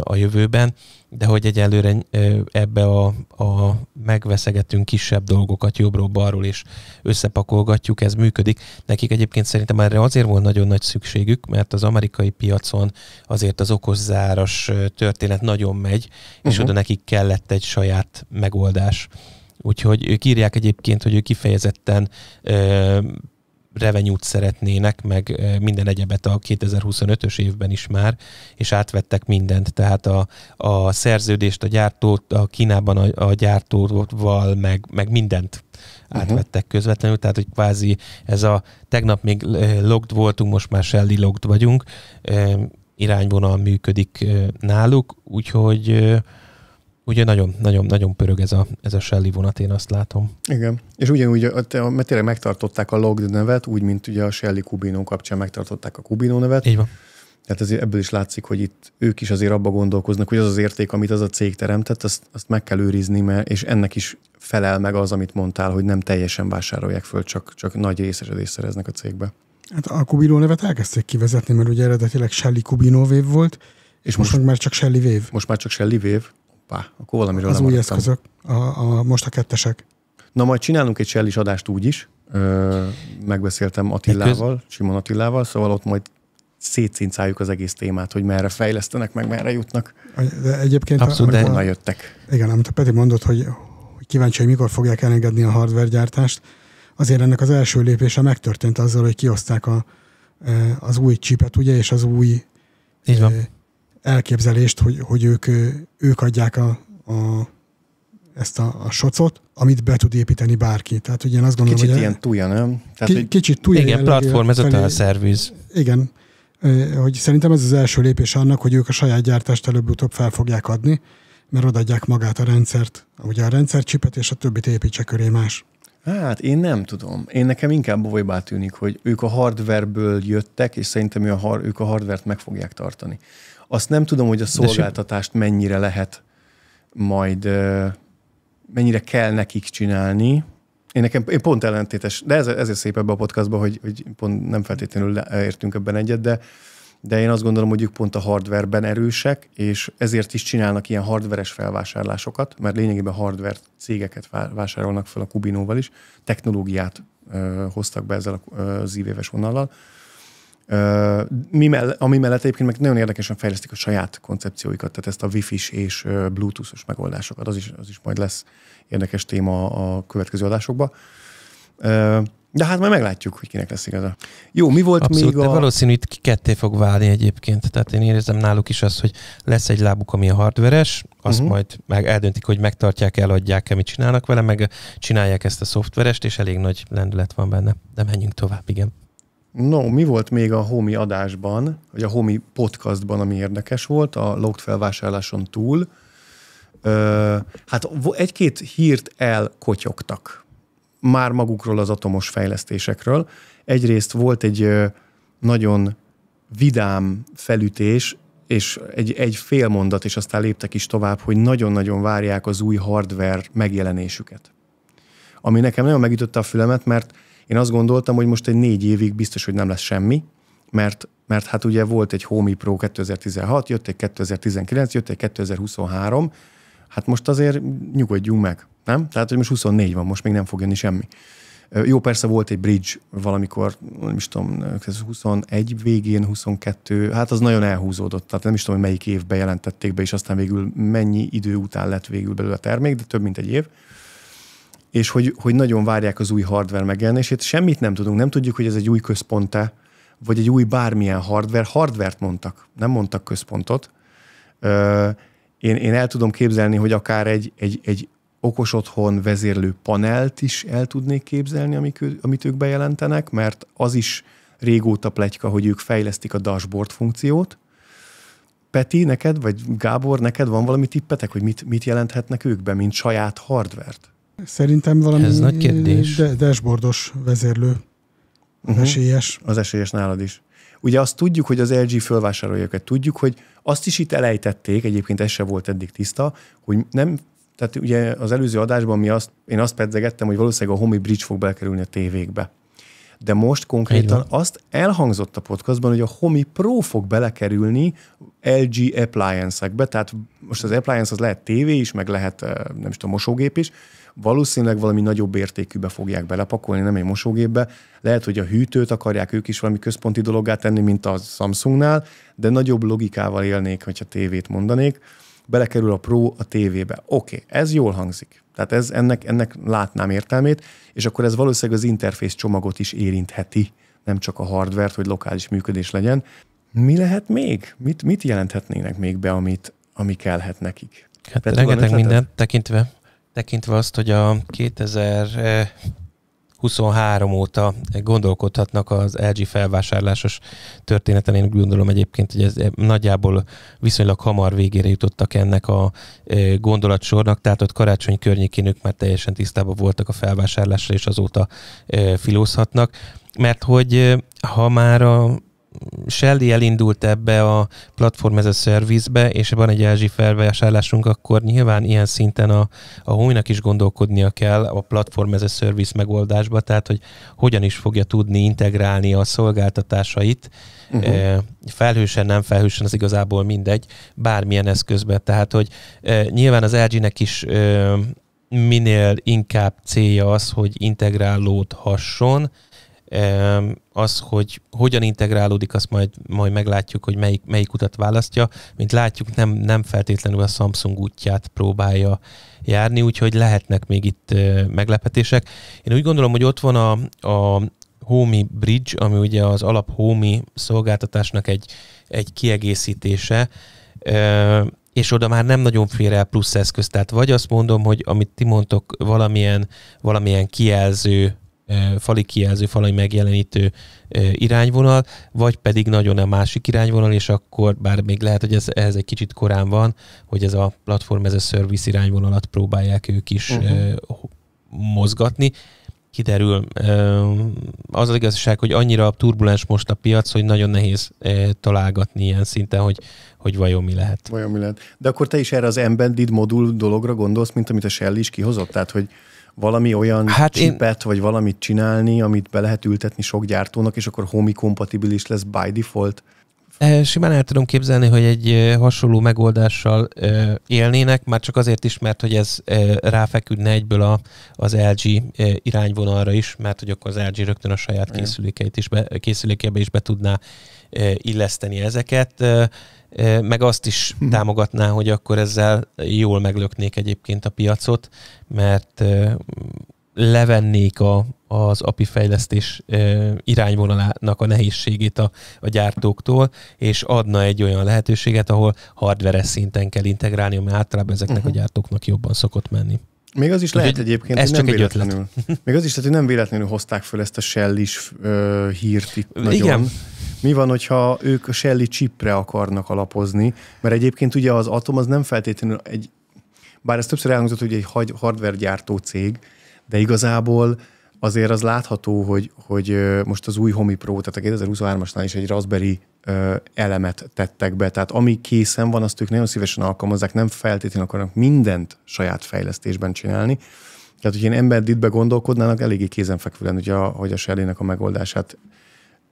a jövőben, de hogy egyelőre ebbe a, a megveszegetünk kisebb dolgokat jobbról-balról is összepakolgatjuk, ez működik. Nekik egyébként szerintem erre azért volt nagyon nagy szükségük, mert az amerikai piacon azért az okozzáras történet nagyon megy, és uh-huh. oda nekik kellett egy saját megoldás. Úgyhogy ők írják egyébként, hogy ők kifejezetten ö, szeretnének, meg minden egyebet a 2025-ös évben is már, és átvettek mindent, tehát a, a szerződést a gyártót, a Kínában a, a gyártóval, meg, meg mindent mhm. átvettek uh-huh. közvetlenül, tehát hogy kvázi ez a tegnap még logged voltunk, most már Shelly logged vagyunk, irányvonal működik náluk, úgyhogy Ugye nagyon-nagyon-nagyon pörög ez a, ez a Shelly vonat, én azt látom. Igen, és ugyanúgy, mert tényleg megtartották a Logged nevet, úgy, mint ugye a Shelly Kubino kapcsán megtartották a Kubino nevet. Így van. Tehát ezért ebből is látszik, hogy itt ők is azért abba gondolkoznak, hogy az az érték, amit az a cég teremtett, azt, azt meg kell őrizni, mert, és ennek is felel meg az, amit mondtál, hogy nem teljesen vásárolják föl, csak, csak nagy részesedést szereznek a cégbe. Hát a Kubino nevet elkezdték kivezetni, mert ugye eredetileg Shelly Kubino vév volt, és, most, most már csak Shelly vév. Most már csak Shelly vév hoppá, akkor valamiről Az nem új maradtam. eszközök, a, a, most a kettesek. Na majd csinálunk egy Shell is adást úgy is. Ö, megbeszéltem Attilával, köz... Simon Attilával, szóval ott majd szétszincáljuk az egész témát, hogy merre fejlesztenek, meg merre jutnak. De egyébként... Abszolút, a, jöttek. Igen, amit a Peti mondott, hogy, hogy kíváncsi, hogy mikor fogják elengedni a hardware gyártást, azért ennek az első lépése megtörtént azzal, hogy kioszták a, e, az új csipet, ugye, és az új Így van. E, elképzelést, hogy, hogy ők, ők adják a, a ezt a, a socot, amit be tud építeni bárki. Tehát hogy én azt gondolom, kicsit hogy... ilyen túlja, nem? Tehát, ki, hogy... Kicsit túlja. Igen, platform, ez a szerviz. Igen, hogy szerintem ez az első lépés annak, hogy ők a saját gyártást előbb-utóbb fel fogják adni, mert odaadják magát a rendszert, ugye a rendszercsipet, és a többit építse köré más. Hát én nem tudom. Én nekem inkább bolybá tűnik, hogy ők a hardverből jöttek, és szerintem ő a har- ők a hardvert meg fogják tartani. Azt nem tudom, hogy a szolgáltatást mennyire lehet majd, mennyire kell nekik csinálni. Én nekem én pont ellentétes, de ez, ezért szép ebbe a podcastban, hogy, hogy pont nem feltétlenül értünk ebben egyet, de, de én azt gondolom, hogy ők pont a hardverben erősek, és ezért is csinálnak ilyen hardveres felvásárlásokat, mert lényegében hardware cégeket vásárolnak fel a Kubinóval is, technológiát ö, hoztak be ezzel az ívéves vonallal, mi mell- ami mellett egyébként meg nagyon érdekesen fejlesztik a saját koncepcióikat, tehát ezt a Wi-Fi-s és Bluetooth-os megoldásokat, az is, az is majd lesz érdekes téma a következő adásokban. De hát majd meglátjuk, hogy kinek lesz igaza. Jó, mi volt Abszolút, még a... de valószínű itt ketté fog válni egyébként. Tehát én érzem náluk is azt, hogy lesz egy lábuk, ami a hardveres, azt uh-huh. majd meg eldöntik, hogy megtartják, eladják-e, mit csinálnak vele, meg csinálják ezt a szoftverest, és elég nagy lendület van benne. De menjünk tovább, igen. No, mi volt még a Homi adásban, vagy a Homi podcastban, ami érdekes volt, a logt felvásárláson túl? Ö, hát egy-két hírt elkotyogtak már magukról az atomos fejlesztésekről. Egyrészt volt egy nagyon vidám felütés, és egy, egy fél mondat, és aztán léptek is tovább, hogy nagyon-nagyon várják az új hardware megjelenésüket. Ami nekem nagyon megütötte a fülemet, mert én azt gondoltam, hogy most egy négy évig biztos, hogy nem lesz semmi, mert, mert hát ugye volt egy Homi Pro 2016, jött egy 2019, jött egy 2023, hát most azért nyugodjunk meg, nem? Tehát, hogy most 24 van, most még nem fog jönni semmi. Jó, persze volt egy bridge valamikor, nem is tudom, 21 végén, 22, hát az nagyon elhúzódott, tehát nem is tudom, hogy melyik évben jelentették be, és aztán végül mennyi idő után lett végül belőle termék, de több mint egy év és hogy, hogy nagyon várják az új hardware megjelenését. Semmit nem tudunk, nem tudjuk, hogy ez egy új központe, vagy egy új bármilyen hardware. Hardvert mondtak, nem mondtak központot. Ö, én, én el tudom képzelni, hogy akár egy, egy, egy okos otthon vezérlő panelt is el tudnék képzelni, amik, amit ők bejelentenek, mert az is régóta plegyka, hogy ők fejlesztik a dashboard funkciót. Peti, neked, vagy Gábor, neked van valami tippetek, hogy mit, mit jelenthetnek ők be, mint saját hardvert? Szerintem valami Ez nagy kérdés. De- dashboardos vezérlő uh-huh. esélyes. Az esélyes nálad is. Ugye azt tudjuk, hogy az LG fölvásárolja őket. Tudjuk, hogy azt is itt elejtették, egyébként ez se volt eddig tiszta, hogy nem tehát ugye az előző adásban mi azt, én azt pedzegettem, hogy valószínűleg a Homi Bridge fog bekerülni a tévékbe. De most konkrétan azt elhangzott a podcastban, hogy a Homi Pro fog belekerülni LG appliance-ekbe, tehát most az appliance az lehet tévé is, meg lehet, eh, nem is tudom, mosógép is, valószínűleg valami nagyobb értékűbe fogják belepakolni, nem egy mosógépbe. Lehet, hogy a hűtőt akarják ők is valami központi dologgá tenni, mint a Samsungnál, de nagyobb logikával élnék, hogyha tévét mondanék. Belekerül a Pro a tévébe. Oké, okay, ez jól hangzik. Tehát ez, ennek, ennek látnám értelmét, és akkor ez valószínűleg az interfész csomagot is érintheti, nem csak a hardvert, hogy lokális működés legyen. Mi lehet még? Mit, mit jelenthetnének még be, amit, ami kellhet nekik? Hát rengeteg mindent tekintve tekintve azt, hogy a 2023 óta gondolkodhatnak az LG felvásárlásos történeten. Én gondolom egyébként, hogy ez nagyjából viszonylag hamar végére jutottak ennek a e, gondolatsornak, tehát ott karácsony környékén ők már teljesen tisztában voltak a felvásárlásra, és azóta e, filózhatnak mert hogy e, ha már a Shelly elindult ebbe a platform ez a szervizbe, és van egy LG felvásárlásunk, akkor nyilván ilyen szinten a, a hominak is gondolkodnia kell a platform ez a szerviz megoldásba, tehát hogy hogyan is fogja tudni integrálni a szolgáltatásait, uh-huh. Eh, felhősen, nem felhősen, az igazából mindegy, bármilyen eszközbe. Tehát, hogy eh, nyilván az LG-nek is eh, minél inkább célja az, hogy integrálódhasson, az, hogy hogyan integrálódik, azt majd, majd meglátjuk, hogy melyik, melyik utat választja. Mint látjuk, nem, nem feltétlenül a Samsung útját próbálja járni, úgyhogy lehetnek még itt meglepetések. Én úgy gondolom, hogy ott van a, a Homey Bridge, ami ugye az alap Homey szolgáltatásnak egy, egy kiegészítése, és oda már nem nagyon fér el plusz eszköz. Tehát vagy azt mondom, hogy amit ti mondtok, valamilyen, valamilyen kijelző fali kijelző, falai megjelenítő irányvonal, vagy pedig nagyon a másik irányvonal, és akkor bár még lehet, hogy ez, ez egy kicsit korán van, hogy ez a platform, ez a service irányvonalat próbálják ők is uh-huh. mozgatni. Kiderül. Az az igazság, hogy annyira turbulens most a piac, hogy nagyon nehéz találgatni ilyen szinten, hogy, hogy vajon mi lehet. Vajon mi lehet. De akkor te is erre az embedded modul dologra gondolsz, mint amit a Shell is kihozott? Tehát, hogy valami olyan hát csipet, én... vagy valamit csinálni, amit be lehet ültetni sok gyártónak, és akkor homi kompatibilis lesz by default? Simán el tudom képzelni, hogy egy hasonló megoldással élnének, már csak azért is, mert hogy ez ráfeküdne egyből a, az LG irányvonalra is, mert hogy akkor az LG rögtön a saját készülékeit is be, készülékébe is be tudná illeszteni ezeket meg azt is mhm. támogatná, hogy akkor ezzel jól meglöknék egyébként a piacot, mert levennék a, az API fejlesztés irányvonalának a nehézségét a, a gyártóktól, és adna egy olyan lehetőséget, ahol hardware szinten kell integrálni, ami általában ezeknek uh-huh. a mhm. gyártóknak jobban szokott menni. Még az is lehet egyébként, ez hogy nem csak véletlenül. Egy ötlet. Még az is lehet, hogy nem véletlenül hozták fel ezt a shell is ö, hírt itt nagyon. Igen, mi van, hogyha ők a Shelly chipre akarnak alapozni? Mert egyébként ugye az Atom az nem feltétlenül egy, bár ez többször elhangzott, hogy egy hardware gyártó cég, de igazából azért az látható, hogy, hogy most az új Homi Pro, tehát a 2023-asnál is egy Raspberry elemet tettek be. Tehát ami készen van, azt ők nagyon szívesen alkalmazzák, nem feltétlenül akarnak mindent saját fejlesztésben csinálni. Tehát, hogy én embeddedbe gondolkodnának, eléggé lenne, hogy a, hogy a shelly nek a megoldását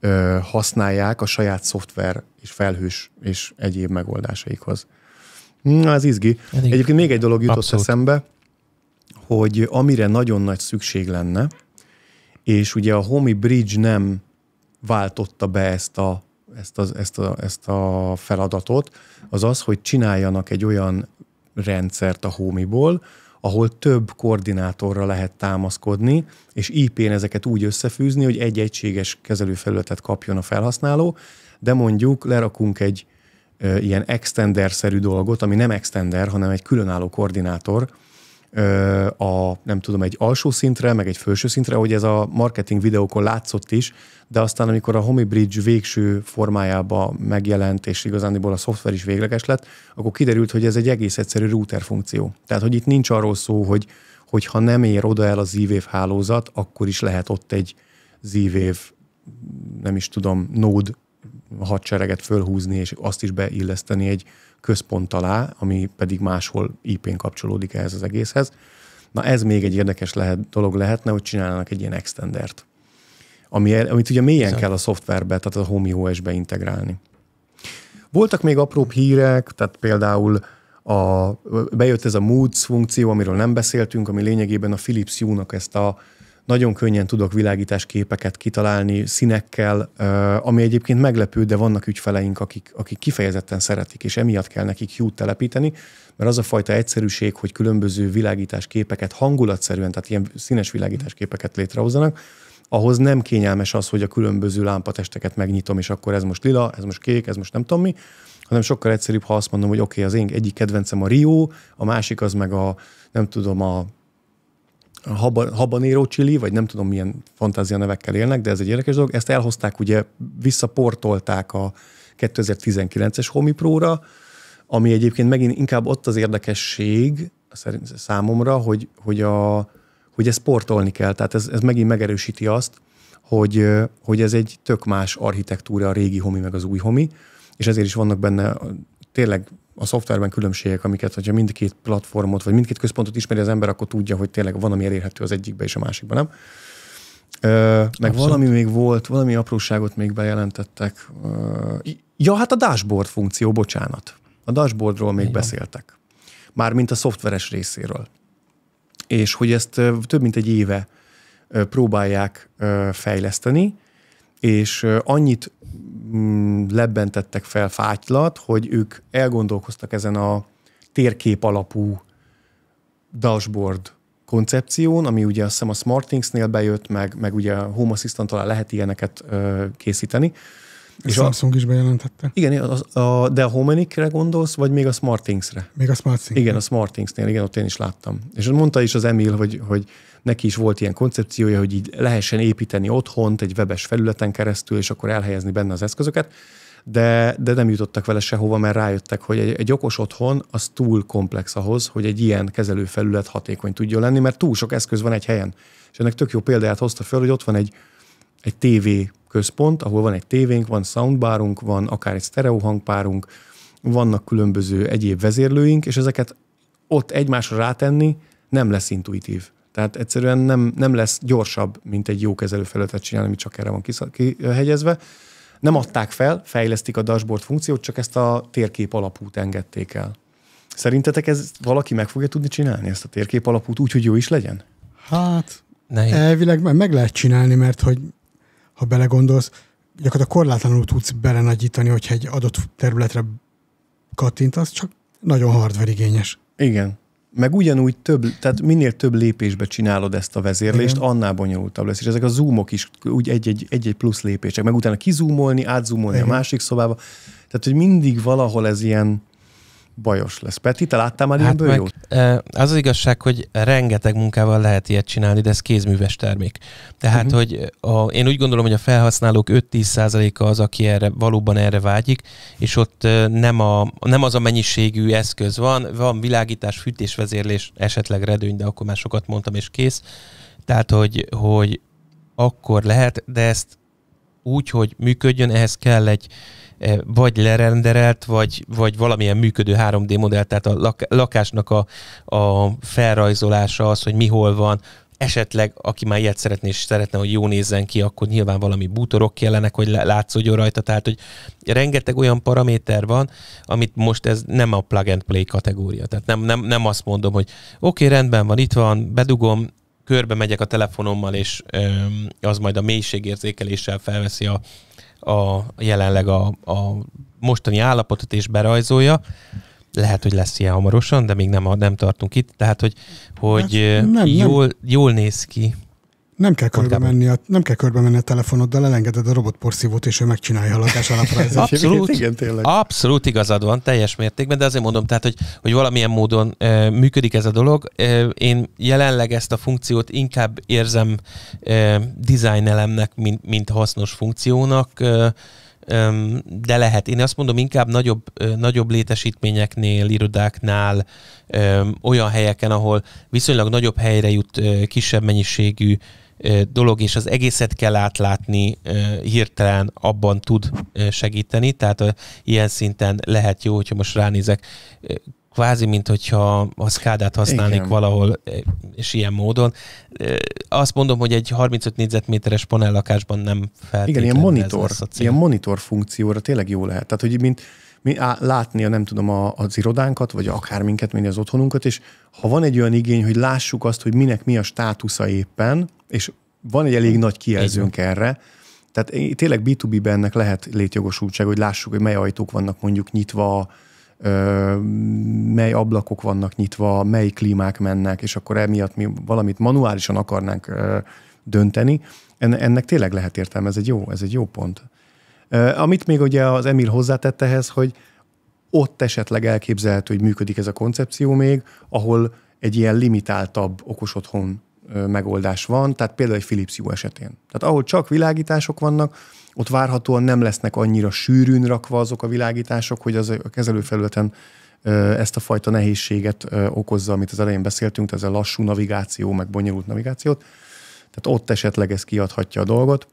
ö, használják a saját szoftver és felhős és egyéb megoldásaikhoz. Na, ez izgi. Eddig. Egyébként még egy dolog jutott Abszolút. eszembe, hogy amire nagyon nagy szükség lenne, és ugye a Homi Bridge nem váltotta be ezt a, ezt, a ezt, a, ezt a feladatot, az az, hogy csináljanak egy olyan rendszert a homiból, ahol több koordinátorra lehet támaszkodni, és IP-n ezeket úgy összefűzni, hogy egy egységes kezelőfelületet kapjon a felhasználó, de mondjuk lerakunk egy ilyen extender-szerű dolgot, ami nem extender, hanem egy különálló koordinátor, a, nem tudom, egy alsó szintre, meg egy felső szintre, hogy ez a marketing videókon látszott is, de aztán amikor a Homey Bridge végső formájába megjelent, és igazániból a szoftver is végleges lett, akkor kiderült, hogy ez egy egész egyszerű router funkció. Tehát, hogy itt nincs arról szó, hogy, hogy ha nem ér oda el a Z-Wave hálózat, akkor is lehet ott egy Z-Wave, nem is tudom, node hadsereget fölhúzni, és azt is beilleszteni egy központ alá, ami pedig máshol IP-n kapcsolódik ehhez az egészhez. Na ez még egy érdekes lehet, dolog lehetne, hogy csinálnának egy ilyen extendert, ami, amit ugye mélyen Bizony. kell a szoftverbe, tehát a Homey OS-be integrálni. Voltak még apró hírek, tehát például a, bejött ez a Moods funkció, amiről nem beszéltünk, ami lényegében a Philips Hue-nak ezt a nagyon könnyen tudok világítás képeket kitalálni színekkel, ami egyébként meglepő, de vannak ügyfeleink, akik, akik kifejezetten szeretik, és emiatt kell nekik hűt telepíteni, mert az a fajta egyszerűség, hogy különböző világítás képeket hangulatszerűen, tehát ilyen színes világítás képeket létrehozzanak, ahhoz nem kényelmes az, hogy a különböző lámpatesteket megnyitom, és akkor ez most lila, ez most kék, ez most nem tudom mi, hanem sokkal egyszerűbb, ha azt mondom, hogy oké, okay, az én egyik kedvencem a Rio, a másik az meg a, nem tudom, a haba, habanero chili, vagy nem tudom milyen fantázia nevekkel élnek, de ez egy érdekes dolog. Ezt elhozták, ugye visszaportolták a 2019-es homi Pro-ra, ami egyébként megint inkább ott az érdekesség számomra, hogy, hogy, a, hogy ezt portolni kell. Tehát ez, ez megint megerősíti azt, hogy, hogy ez egy tök más architektúra a régi homi meg az új homi, és ezért is vannak benne tényleg a szoftverben különbségek, amiket, hogyha mindkét platformot, vagy mindkét központot ismeri az ember, akkor tudja, hogy tényleg van, ami elérhető az egyikbe és a másikba, nem? Ö, meg Abszolút. valami még volt, valami apróságot még bejelentettek. Ö, ja, hát a dashboard funkció, bocsánat. A dashboardról még Igen. beszéltek. Mármint a szoftveres részéről. És hogy ezt több mint egy éve próbálják fejleszteni, és annyit Mm, lebbentettek fel fátylat, hogy ők elgondolkoztak ezen a térkép alapú dashboard koncepción, ami ugye azt hiszem a SmartThings-nél bejött, meg, meg ugye a Home assistant talán lehet ilyeneket ö, készíteni. A és Samsung a, is bejelentette. Igen, a, a, de a Homenic-re gondolsz, vagy még a SmartThings-re? Még a SmartThings. Igen, a SmartThings-nél, igen, ott én is láttam. És mondta is az Emil, hogy, hogy neki is volt ilyen koncepciója, hogy így lehessen építeni otthont egy webes felületen keresztül, és akkor elhelyezni benne az eszközöket, de, de nem jutottak vele sehova, mert rájöttek, hogy egy, egy okos otthon az túl komplex ahhoz, hogy egy ilyen kezelőfelület hatékony tudjon lenni, mert túl sok eszköz van egy helyen. És ennek tök jó példáját hozta föl, hogy ott van egy, egy TV központ, ahol van egy tévénk, van soundbarunk, van akár egy stereo hangpárunk, vannak különböző egyéb vezérlőink, és ezeket ott egymásra rátenni nem lesz intuitív. Tehát egyszerűen nem, nem lesz gyorsabb, mint egy jó kezelő felületet csinálni, ami csak erre van kihegyezve. Nem adták fel, fejlesztik a dashboard funkciót, csak ezt a térkép alapút engedték el. Szerintetek ez valaki meg fogja tudni csinálni ezt a térkép alapút úgy, hogy jó is legyen? Hát, Nehéz. elvileg meg lehet csinálni, mert hogy ha belegondolsz, gyakorlatilag korlátlanul tudsz belenagyítani, hogyha egy adott területre kattintasz, csak nagyon hardware igényes. Igen. Meg ugyanúgy több, tehát minél több lépésbe csinálod ezt a vezérlést, Igen. annál bonyolultabb lesz. És ezek a zoomok is úgy egy-egy, plusz lépések, meg utána kizúmolni, átzoomolni Igen. a másik szobába. Tehát, hogy mindig valahol ez ilyen, bajos lesz. Peti, te láttál már hát ilyenből jót? Az az igazság, hogy rengeteg munkával lehet ilyet csinálni, de ez kézműves termék. Tehát, uh-huh. hogy a, én úgy gondolom, hogy a felhasználók 5-10%-a az, aki erre valóban erre vágyik, és ott nem, a, nem az a mennyiségű eszköz van, van világítás, fűtés, vezérlés, esetleg redőny, de akkor már sokat mondtam, és kész. Tehát, hogy, hogy akkor lehet, de ezt úgy, hogy működjön, ehhez kell egy Eh, vagy lerenderelt, vagy, vagy valamilyen működő 3D modell, tehát a lak, lakásnak a, a felrajzolása az, hogy mi hol van, esetleg, aki már ilyet szeretné és szeretne, hogy jó nézzen ki, akkor nyilván valami bútorok kellenek, hogy látszódjon rajta. Tehát, hogy rengeteg olyan paraméter van, amit most ez nem a plug and play kategória. Tehát nem, nem, nem azt mondom, hogy oké, okay, rendben van, itt van, bedugom, körbe megyek a telefonommal, és öm, az majd a mélységérzékeléssel felveszi a, a, jelenleg a, a mostani állapotot és berajzolja. Lehet, hogy lesz ilyen hamarosan, de még nem, nem tartunk itt. Tehát, hogy, hogy hát, eh, nem, jól, nem. jól néz ki nem kell, körbe menni a, nem kell körbe menni a telefonoddal, elengeded a robotporszívót, és ő megcsinálja a lakás alaprajzát. Abszolút, igen, tényleg. abszolút igazad van, teljes mértékben, de azért mondom, tehát, hogy, hogy valamilyen módon e, működik ez a dolog. E, én jelenleg ezt a funkciót inkább érzem e, dizájnelemnek, mint, mint hasznos funkciónak. E, de lehet. Én azt mondom, inkább nagyobb, nagyobb létesítményeknél, irodáknál, olyan helyeken, ahol viszonylag nagyobb helyre jut kisebb mennyiségű dolog, és az egészet kell átlátni, hirtelen abban tud segíteni, tehát ilyen szinten lehet jó, hogyha most ránézek, kvázi, mint hogyha a szkádát használnék Igen. valahol, és ilyen módon. Azt mondom, hogy egy 35 négyzetméteres panellakásban nem feltétlenül Igen, ilyen monitor, ilyen monitor funkcióra tényleg jó lehet. Tehát, hogy mint mi, á, látnia, nem tudom, a, az irodánkat, vagy akár minket, mint az otthonunkat, és ha van egy olyan igény, hogy lássuk azt, hogy minek mi a státusza éppen, és van egy elég nagy kijelzőnk erre, tehát tényleg B2B-ben ennek lehet létjogosultság, hogy lássuk, hogy mely ajtók vannak mondjuk nyitva, mely ablakok vannak nyitva, mely klímák mennek, és akkor emiatt mi valamit manuálisan akarnánk dönteni. Ennek tényleg lehet értelme, ez egy jó, ez egy jó pont. Amit még ugye az Emil hozzátette ehhez, hogy ott esetleg elképzelhető, hogy működik ez a koncepció még, ahol egy ilyen limitáltabb okos otthon megoldás van, tehát például egy Philips Hue esetén. Tehát ahol csak világítások vannak, ott várhatóan nem lesznek annyira sűrűn rakva azok a világítások, hogy az a kezelőfelületen ezt a fajta nehézséget okozza, amit az elején beszéltünk, ez a lassú navigáció, meg bonyolult navigációt. Tehát ott esetleg ez kiadhatja a dolgot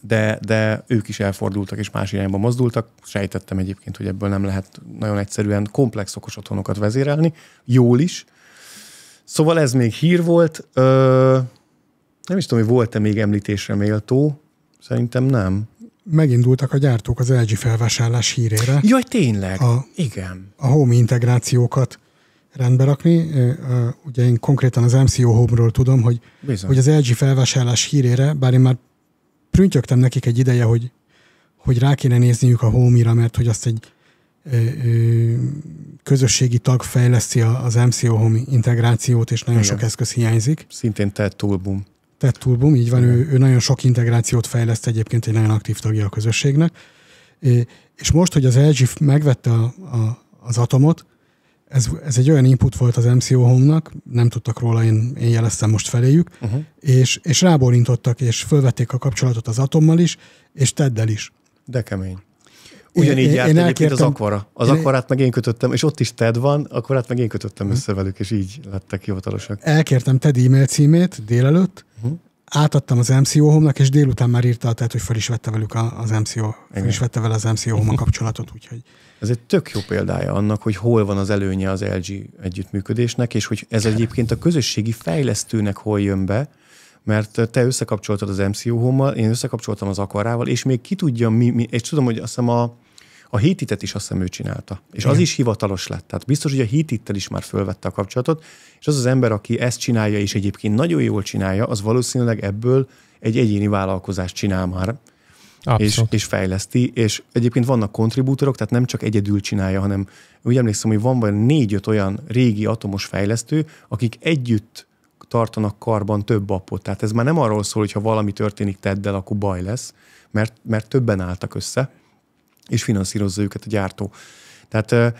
de, de ők is elfordultak és más irányba mozdultak. Sejtettem egyébként, hogy ebből nem lehet nagyon egyszerűen komplex okos otthonokat vezérelni, jól is. Szóval ez még hír volt. Ö, nem is tudom, hogy volt-e még említésre méltó. Szerintem nem. Megindultak a gyártók az LG felvásárlás hírére. Jaj, tényleg? A, Igen. A home integrációkat rendbe rakni. Ugye én konkrétan az MCO Home-ról tudom, hogy, Bizony. hogy az LG felvásárlás hírére, bár én már prüntjögtem nekik egy ideje, hogy, hogy rá kéne nézniük a homira, mert hogy azt egy ö, ö, közösségi tag fejleszti az MCO Home integrációt, és nagyon Igen. sok eszköz hiányzik. Szintén Ted Tulbum. Ted Tulbum, így van, ő, ő nagyon sok integrációt fejleszt egyébként, egy nagyon aktív tagja a közösségnek. és most, hogy az LG megvette a, a, az atomot, ez, ez egy olyan input volt az MCO Home-nak, nem tudtak róla, én, én jeleztem most feléjük, uh-huh. és, és rábólintottak, és fölvették a kapcsolatot az Atommal is, és Teddel is. De kemény. Ugyanígy én, járt én elkértem, az akvara. Az én, akvarát meg én kötöttem, és ott is Ted van, akvarát meg én kötöttem uh-huh. össze velük, és így lettek hivatalosak. Elkértem Ted e-mail címét délelőtt, uh-huh. átadtam az MCO Home-nak, és délután már írta a Ted, hogy fel is vette velük az MCO, fel is vette vele az MCO Home a kapcsolatot, úgyhogy ez egy tök jó példája annak, hogy hol van az előnye az LG együttműködésnek, és hogy ez egyébként a közösségi fejlesztőnek hol jön be, mert te összekapcsoltad az MCU hommal, én összekapcsoltam az akarával, és még ki tudja mi, mi és tudom, hogy azt hiszem a, a hétitet is azt hiszem ő csinálta. És Igen. az is hivatalos lett. Tehát biztos, hogy a hétittel is már fölvette a kapcsolatot, és az az ember, aki ezt csinálja, és egyébként nagyon jól csinálja, az valószínűleg ebből egy egyéni vállalkozást csinál már, és, és fejleszti, és egyébként vannak kontribútorok, tehát nem csak egyedül csinálja, hanem úgy emlékszem, hogy van vagy négy-öt olyan régi atomos fejlesztő, akik együtt tartanak karban több appot. Tehát ez már nem arról szól, hogy ha valami történik teddel, akkor baj lesz, mert, mert többen álltak össze, és finanszírozza őket a gyártó. Tehát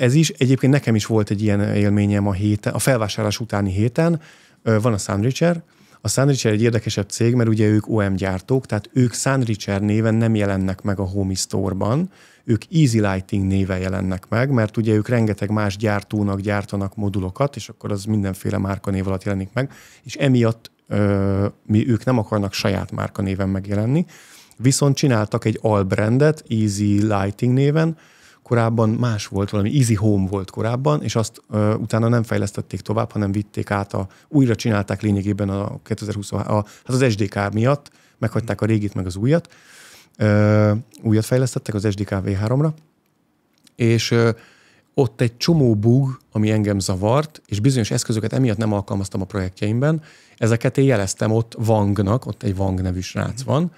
ez is, egyébként nekem is volt egy ilyen élményem a héten, a felvásárlás utáni héten, van a Sandricher. A Sandricher egy érdekesebb cég, mert ugye ők OM gyártók, tehát ők Sandricher néven nem jelennek meg a Home Store-ban, ők Easy Lighting néven jelennek meg, mert ugye ők rengeteg más gyártónak gyártanak modulokat, és akkor az mindenféle márkanév alatt jelenik meg, és emiatt ö, mi ők nem akarnak saját néven megjelenni, viszont csináltak egy albrendet Easy Lighting néven, korábban más volt, valami Easy Home volt korábban, és azt ö, utána nem fejlesztették tovább, hanem vitték át, a, újra csinálták lényegében a 2020, a, hát az SDK miatt, meghagyták a régit meg az újat, ö, újat fejlesztettek az SDK V3-ra, és ö, ott egy csomó bug, ami engem zavart, és bizonyos eszközöket emiatt nem alkalmaztam a projektjeimben, ezeket én jeleztem ott Vangnak, ott egy Vang nevű srác van,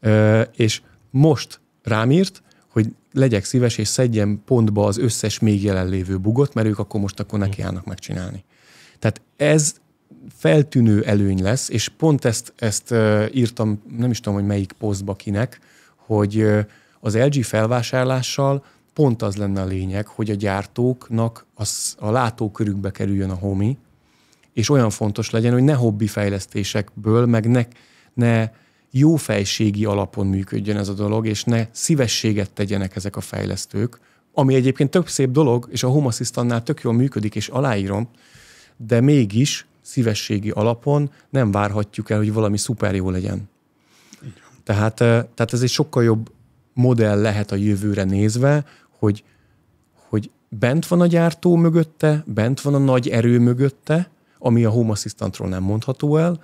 ö, és most rám írt, hogy legyek szíves, és szedjem pontba az összes még jelenlévő bugot, mert ők akkor most akkor nekiállnak megcsinálni. Tehát ez feltűnő előny lesz, és pont ezt, ezt írtam, nem is tudom, hogy melyik posztba kinek, hogy az LG felvásárlással pont az lenne a lényeg, hogy a gyártóknak az, a látókörükbe kerüljön a homi, és olyan fontos legyen, hogy ne hobbi fejlesztésekből, meg ne, ne jó fejségi alapon működjön ez a dolog, és ne szívességet tegyenek ezek a fejlesztők, ami egyébként több szép dolog, és a Home Assistant-nál tök jól működik, és aláírom, de mégis szívességi alapon nem várhatjuk el, hogy valami szuper jó legyen. Tehát, tehát ez egy sokkal jobb modell lehet a jövőre nézve, hogy, hogy bent van a gyártó mögötte, bent van a nagy erő mögötte, ami a Home Assistantról nem mondható el,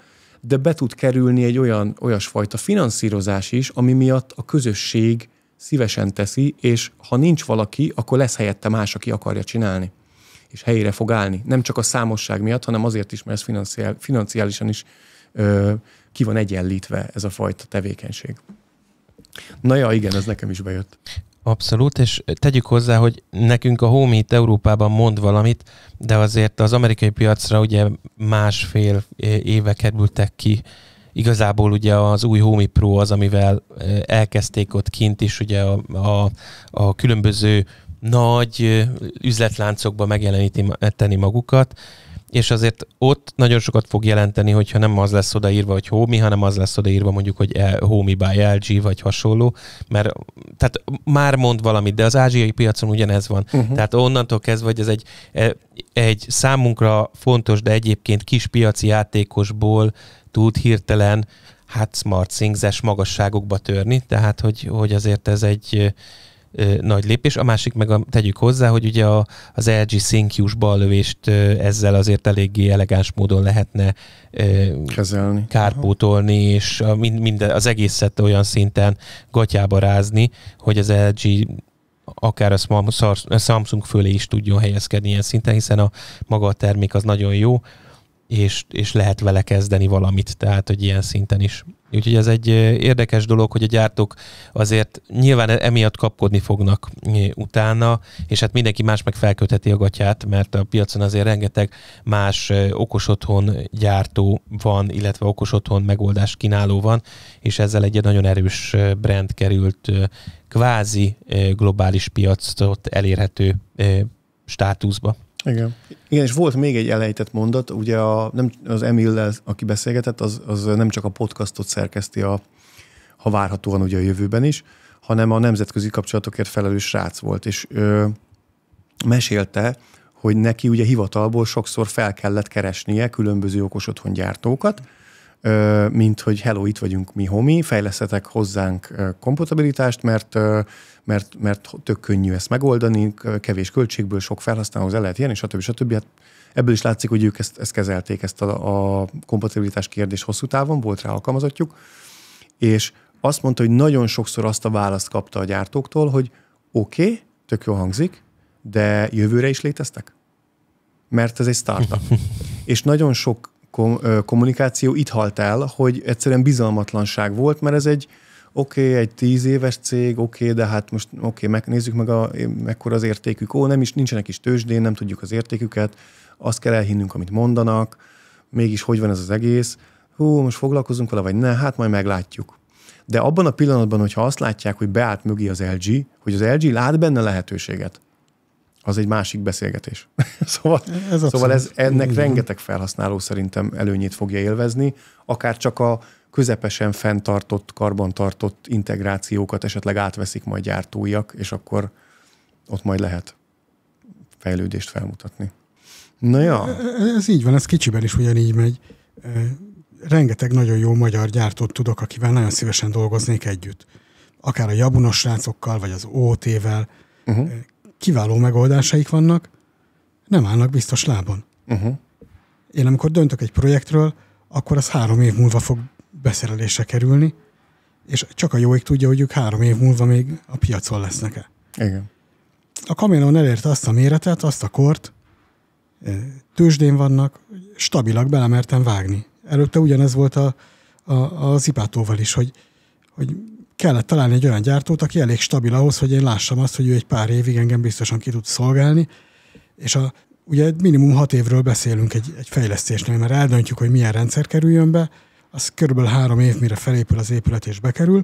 de be tud kerülni egy olyan olyasfajta finanszírozás is, ami miatt a közösség szívesen teszi, és ha nincs valaki, akkor lesz helyette más, aki akarja csinálni és helyére fog állni. Nem csak a számosság miatt, hanem azért is, mert ez financiál, financiálisan is ö, ki van egyenlítve ez a fajta tevékenység. Na ja, igen, ez nekem is bejött. Abszolút, és tegyük hozzá, hogy nekünk a Home itt Európában mond valamit, de azért az amerikai piacra ugye másfél éve kerültek ki. Igazából ugye az új Home Pro az, amivel e, elkezdték ott kint is ugye a, a, a különböző nagy e, üzletláncokba megjeleníteni magukat, és azért ott nagyon sokat fog jelenteni, hogyha nem az lesz odaírva, hogy Homi, hanem az lesz odaírva mondjuk, hogy e, Homi by LG, vagy hasonló, mert tehát már mond valamit, de az ázsiai piacon ugyanez van. Uh-huh. Tehát onnantól kezdve, hogy ez egy, e, egy számunkra fontos, de egyébként kis piaci játékosból tud hirtelen hát smart things magasságokba törni, tehát hogy, hogy azért ez egy ö, nagy lépés. A másik meg a, tegyük hozzá, hogy ugye a, az LG Sync-jus ballövést ö, ezzel azért eléggé elegáns módon lehetne ö, kezelni, kárpótolni, Aha. és a, mind, mind, az egészet olyan szinten gatyába rázni, hogy az LG akár a Samsung fölé is tudjon helyezkedni ilyen szinten, hiszen a maga a termék az nagyon jó, és, és lehet vele kezdeni valamit, tehát hogy ilyen szinten is. Úgyhogy ez egy érdekes dolog, hogy a gyártók azért nyilván emiatt kapkodni fognak utána, és hát mindenki más meg felkötheti a gatyát, mert a piacon azért rengeteg más okos otthon gyártó van, illetve okos otthon megoldás kínáló van, és ezzel egy nagyon erős brand került kvázi globális piacot elérhető státuszba. Igen. Igen, és volt még egy elejtett mondat, ugye a, nem, az Emil, aki beszélgetett, az, az nem csak a podcastot szerkeszti, a, ha várhatóan ugye a jövőben is, hanem a nemzetközi kapcsolatokért felelős srác volt, és ö, mesélte, hogy neki ugye hivatalból sokszor fel kellett keresnie különböző okos otthongyártókat, mint hogy hello, itt vagyunk mi, homi, fejlesztetek hozzánk kompatibilitást, mert mert, mert tök könnyű ezt megoldani, kevés költségből sok felhasználóhoz el lehet jönni, stb. stb. Hát ebből is látszik, hogy ők ezt, ezt kezelték, ezt a, a kompatibilitás kérdés hosszú távon, volt rá alkalmazottjuk, és azt mondta, hogy nagyon sokszor azt a választ kapta a gyártóktól, hogy oké, okay, tök jó hangzik, de jövőre is léteztek? Mert ez egy startup. és nagyon sok kom- kommunikáció itt halt el, hogy egyszerűen bizalmatlanság volt, mert ez egy, oké, okay, egy tíz éves cég, oké, okay, de hát most oké, okay, megnézzük meg, a, mekkora az értékük. Ó, nem is, nincsenek is tőzsdén, nem tudjuk az értéküket, azt kell elhinnünk, amit mondanak, mégis hogy van ez az egész. Hú, most foglalkozunk vele, vagy ne, hát majd meglátjuk. De abban a pillanatban, hogyha azt látják, hogy beállt mögé az LG, hogy az LG lát benne lehetőséget, az egy másik beszélgetés. szóval ez szóval ez, ennek Igen. rengeteg felhasználó szerintem előnyét fogja élvezni, akár csak a közepesen fenntartott, karbantartott integrációkat esetleg átveszik majd gyártóiak, és akkor ott majd lehet fejlődést felmutatni. Na ja. Ez így van, ez kicsiben is ugyanígy megy. Rengeteg nagyon jó magyar gyártót tudok, akivel nagyon szívesen dolgoznék együtt. Akár a jabunos srácokkal, vagy az OT-vel. Uh-huh. Kiváló megoldásaik vannak, nem állnak biztos lábon. Uh-huh. Én amikor döntök egy projektről, akkor az három év múlva fog beszerelésre kerülni, és csak a jóik tudja, hogy ők három év múlva még a piacon lesznek-e. Igen. A kamionon elérte azt a méretet, azt a kort, tőzsdén vannak, stabilak belemertem vágni. Előtte ugyanez volt a, a, az ipátóval is, hogy, hogy kellett találni egy olyan gyártót, aki elég stabil ahhoz, hogy én lássam azt, hogy ő egy pár évig engem biztosan ki tud szolgálni, és a, ugye minimum hat évről beszélünk egy, egy fejlesztésnél, mert eldöntjük, hogy milyen rendszer kerüljön be, az körülbelül három év, mire felépül az épület és bekerül,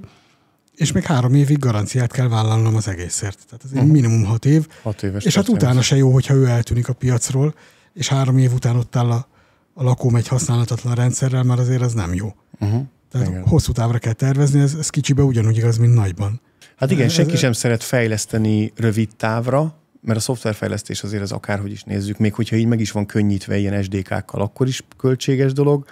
és még három évig garanciát kell vállalnom az egészért. Tehát ez uh-huh. minimum hat év. Hat éves és hát utána se jó, hogyha ő eltűnik a piacról, és három év után ott áll a, a lakóm egy használatatlan rendszerrel, mert azért az nem jó. Uh-huh. Tehát igen. hosszú távra kell tervezni, ez, ez kicsibe ugyanúgy igaz, mint nagyban. Hát igen, ez, senki ez, sem szeret fejleszteni rövid távra, mert a szoftverfejlesztés azért az akárhogy is nézzük, még hogyha így meg is van könnyítve ilyen SDK-kkal, akkor is költséges dolog,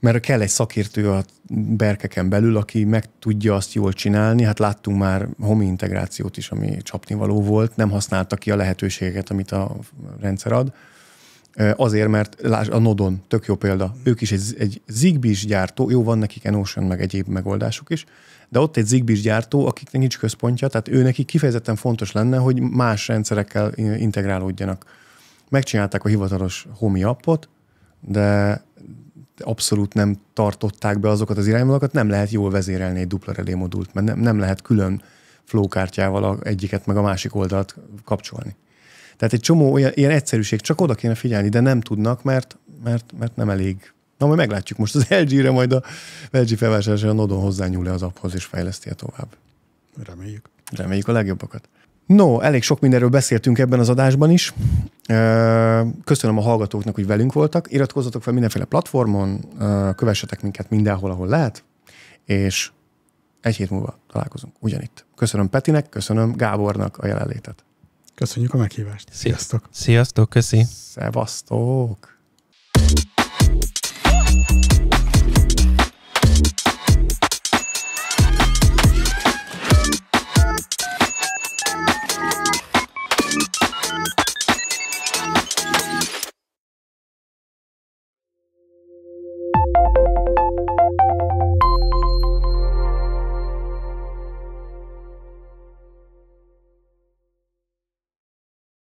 mert kell egy szakértő a berkeken belül, aki meg tudja azt jól csinálni. Hát láttunk már homi integrációt is, ami csapnivaló volt, nem használta ki a lehetőségeket, amit a rendszer ad. Azért, mert lásd, a Nodon, tök jó példa, ők is egy, egy zigbee gyártó, jó, van nekik Enotion, meg egyéb megoldásuk is, de ott egy zigbee gyártó, akiknek nincs központja, tehát ő neki kifejezetten fontos lenne, hogy más rendszerekkel integrálódjanak. Megcsinálták a hivatalos homi appot, de abszolút nem tartották be azokat az irányvonalakat, nem lehet jól vezérelni egy dupla relé modult, mert nem, nem lehet külön flowkártyával a egyiket meg a másik oldalt kapcsolni. Tehát egy csomó olyan, ilyen egyszerűség, csak oda kéne figyelni, de nem tudnak, mert, mert, mert nem elég. Na, majd meglátjuk most az LG-re, majd a LG felvásárlása a Nodon hozzányúl le az apphoz és fejleszti tovább. Reméljük. Reméljük a legjobbakat. No, elég sok mindenről beszéltünk ebben az adásban is. Köszönöm a hallgatóknak, hogy velünk voltak. Iratkozzatok fel mindenféle platformon, kövessetek minket mindenhol, ahol lehet, és egy hét múlva találkozunk ugyanitt. Köszönöm Petinek, köszönöm Gábornak a jelenlétet. Köszönjük a meghívást. Sziasztok. Sziasztok, köszi. Szevasztok.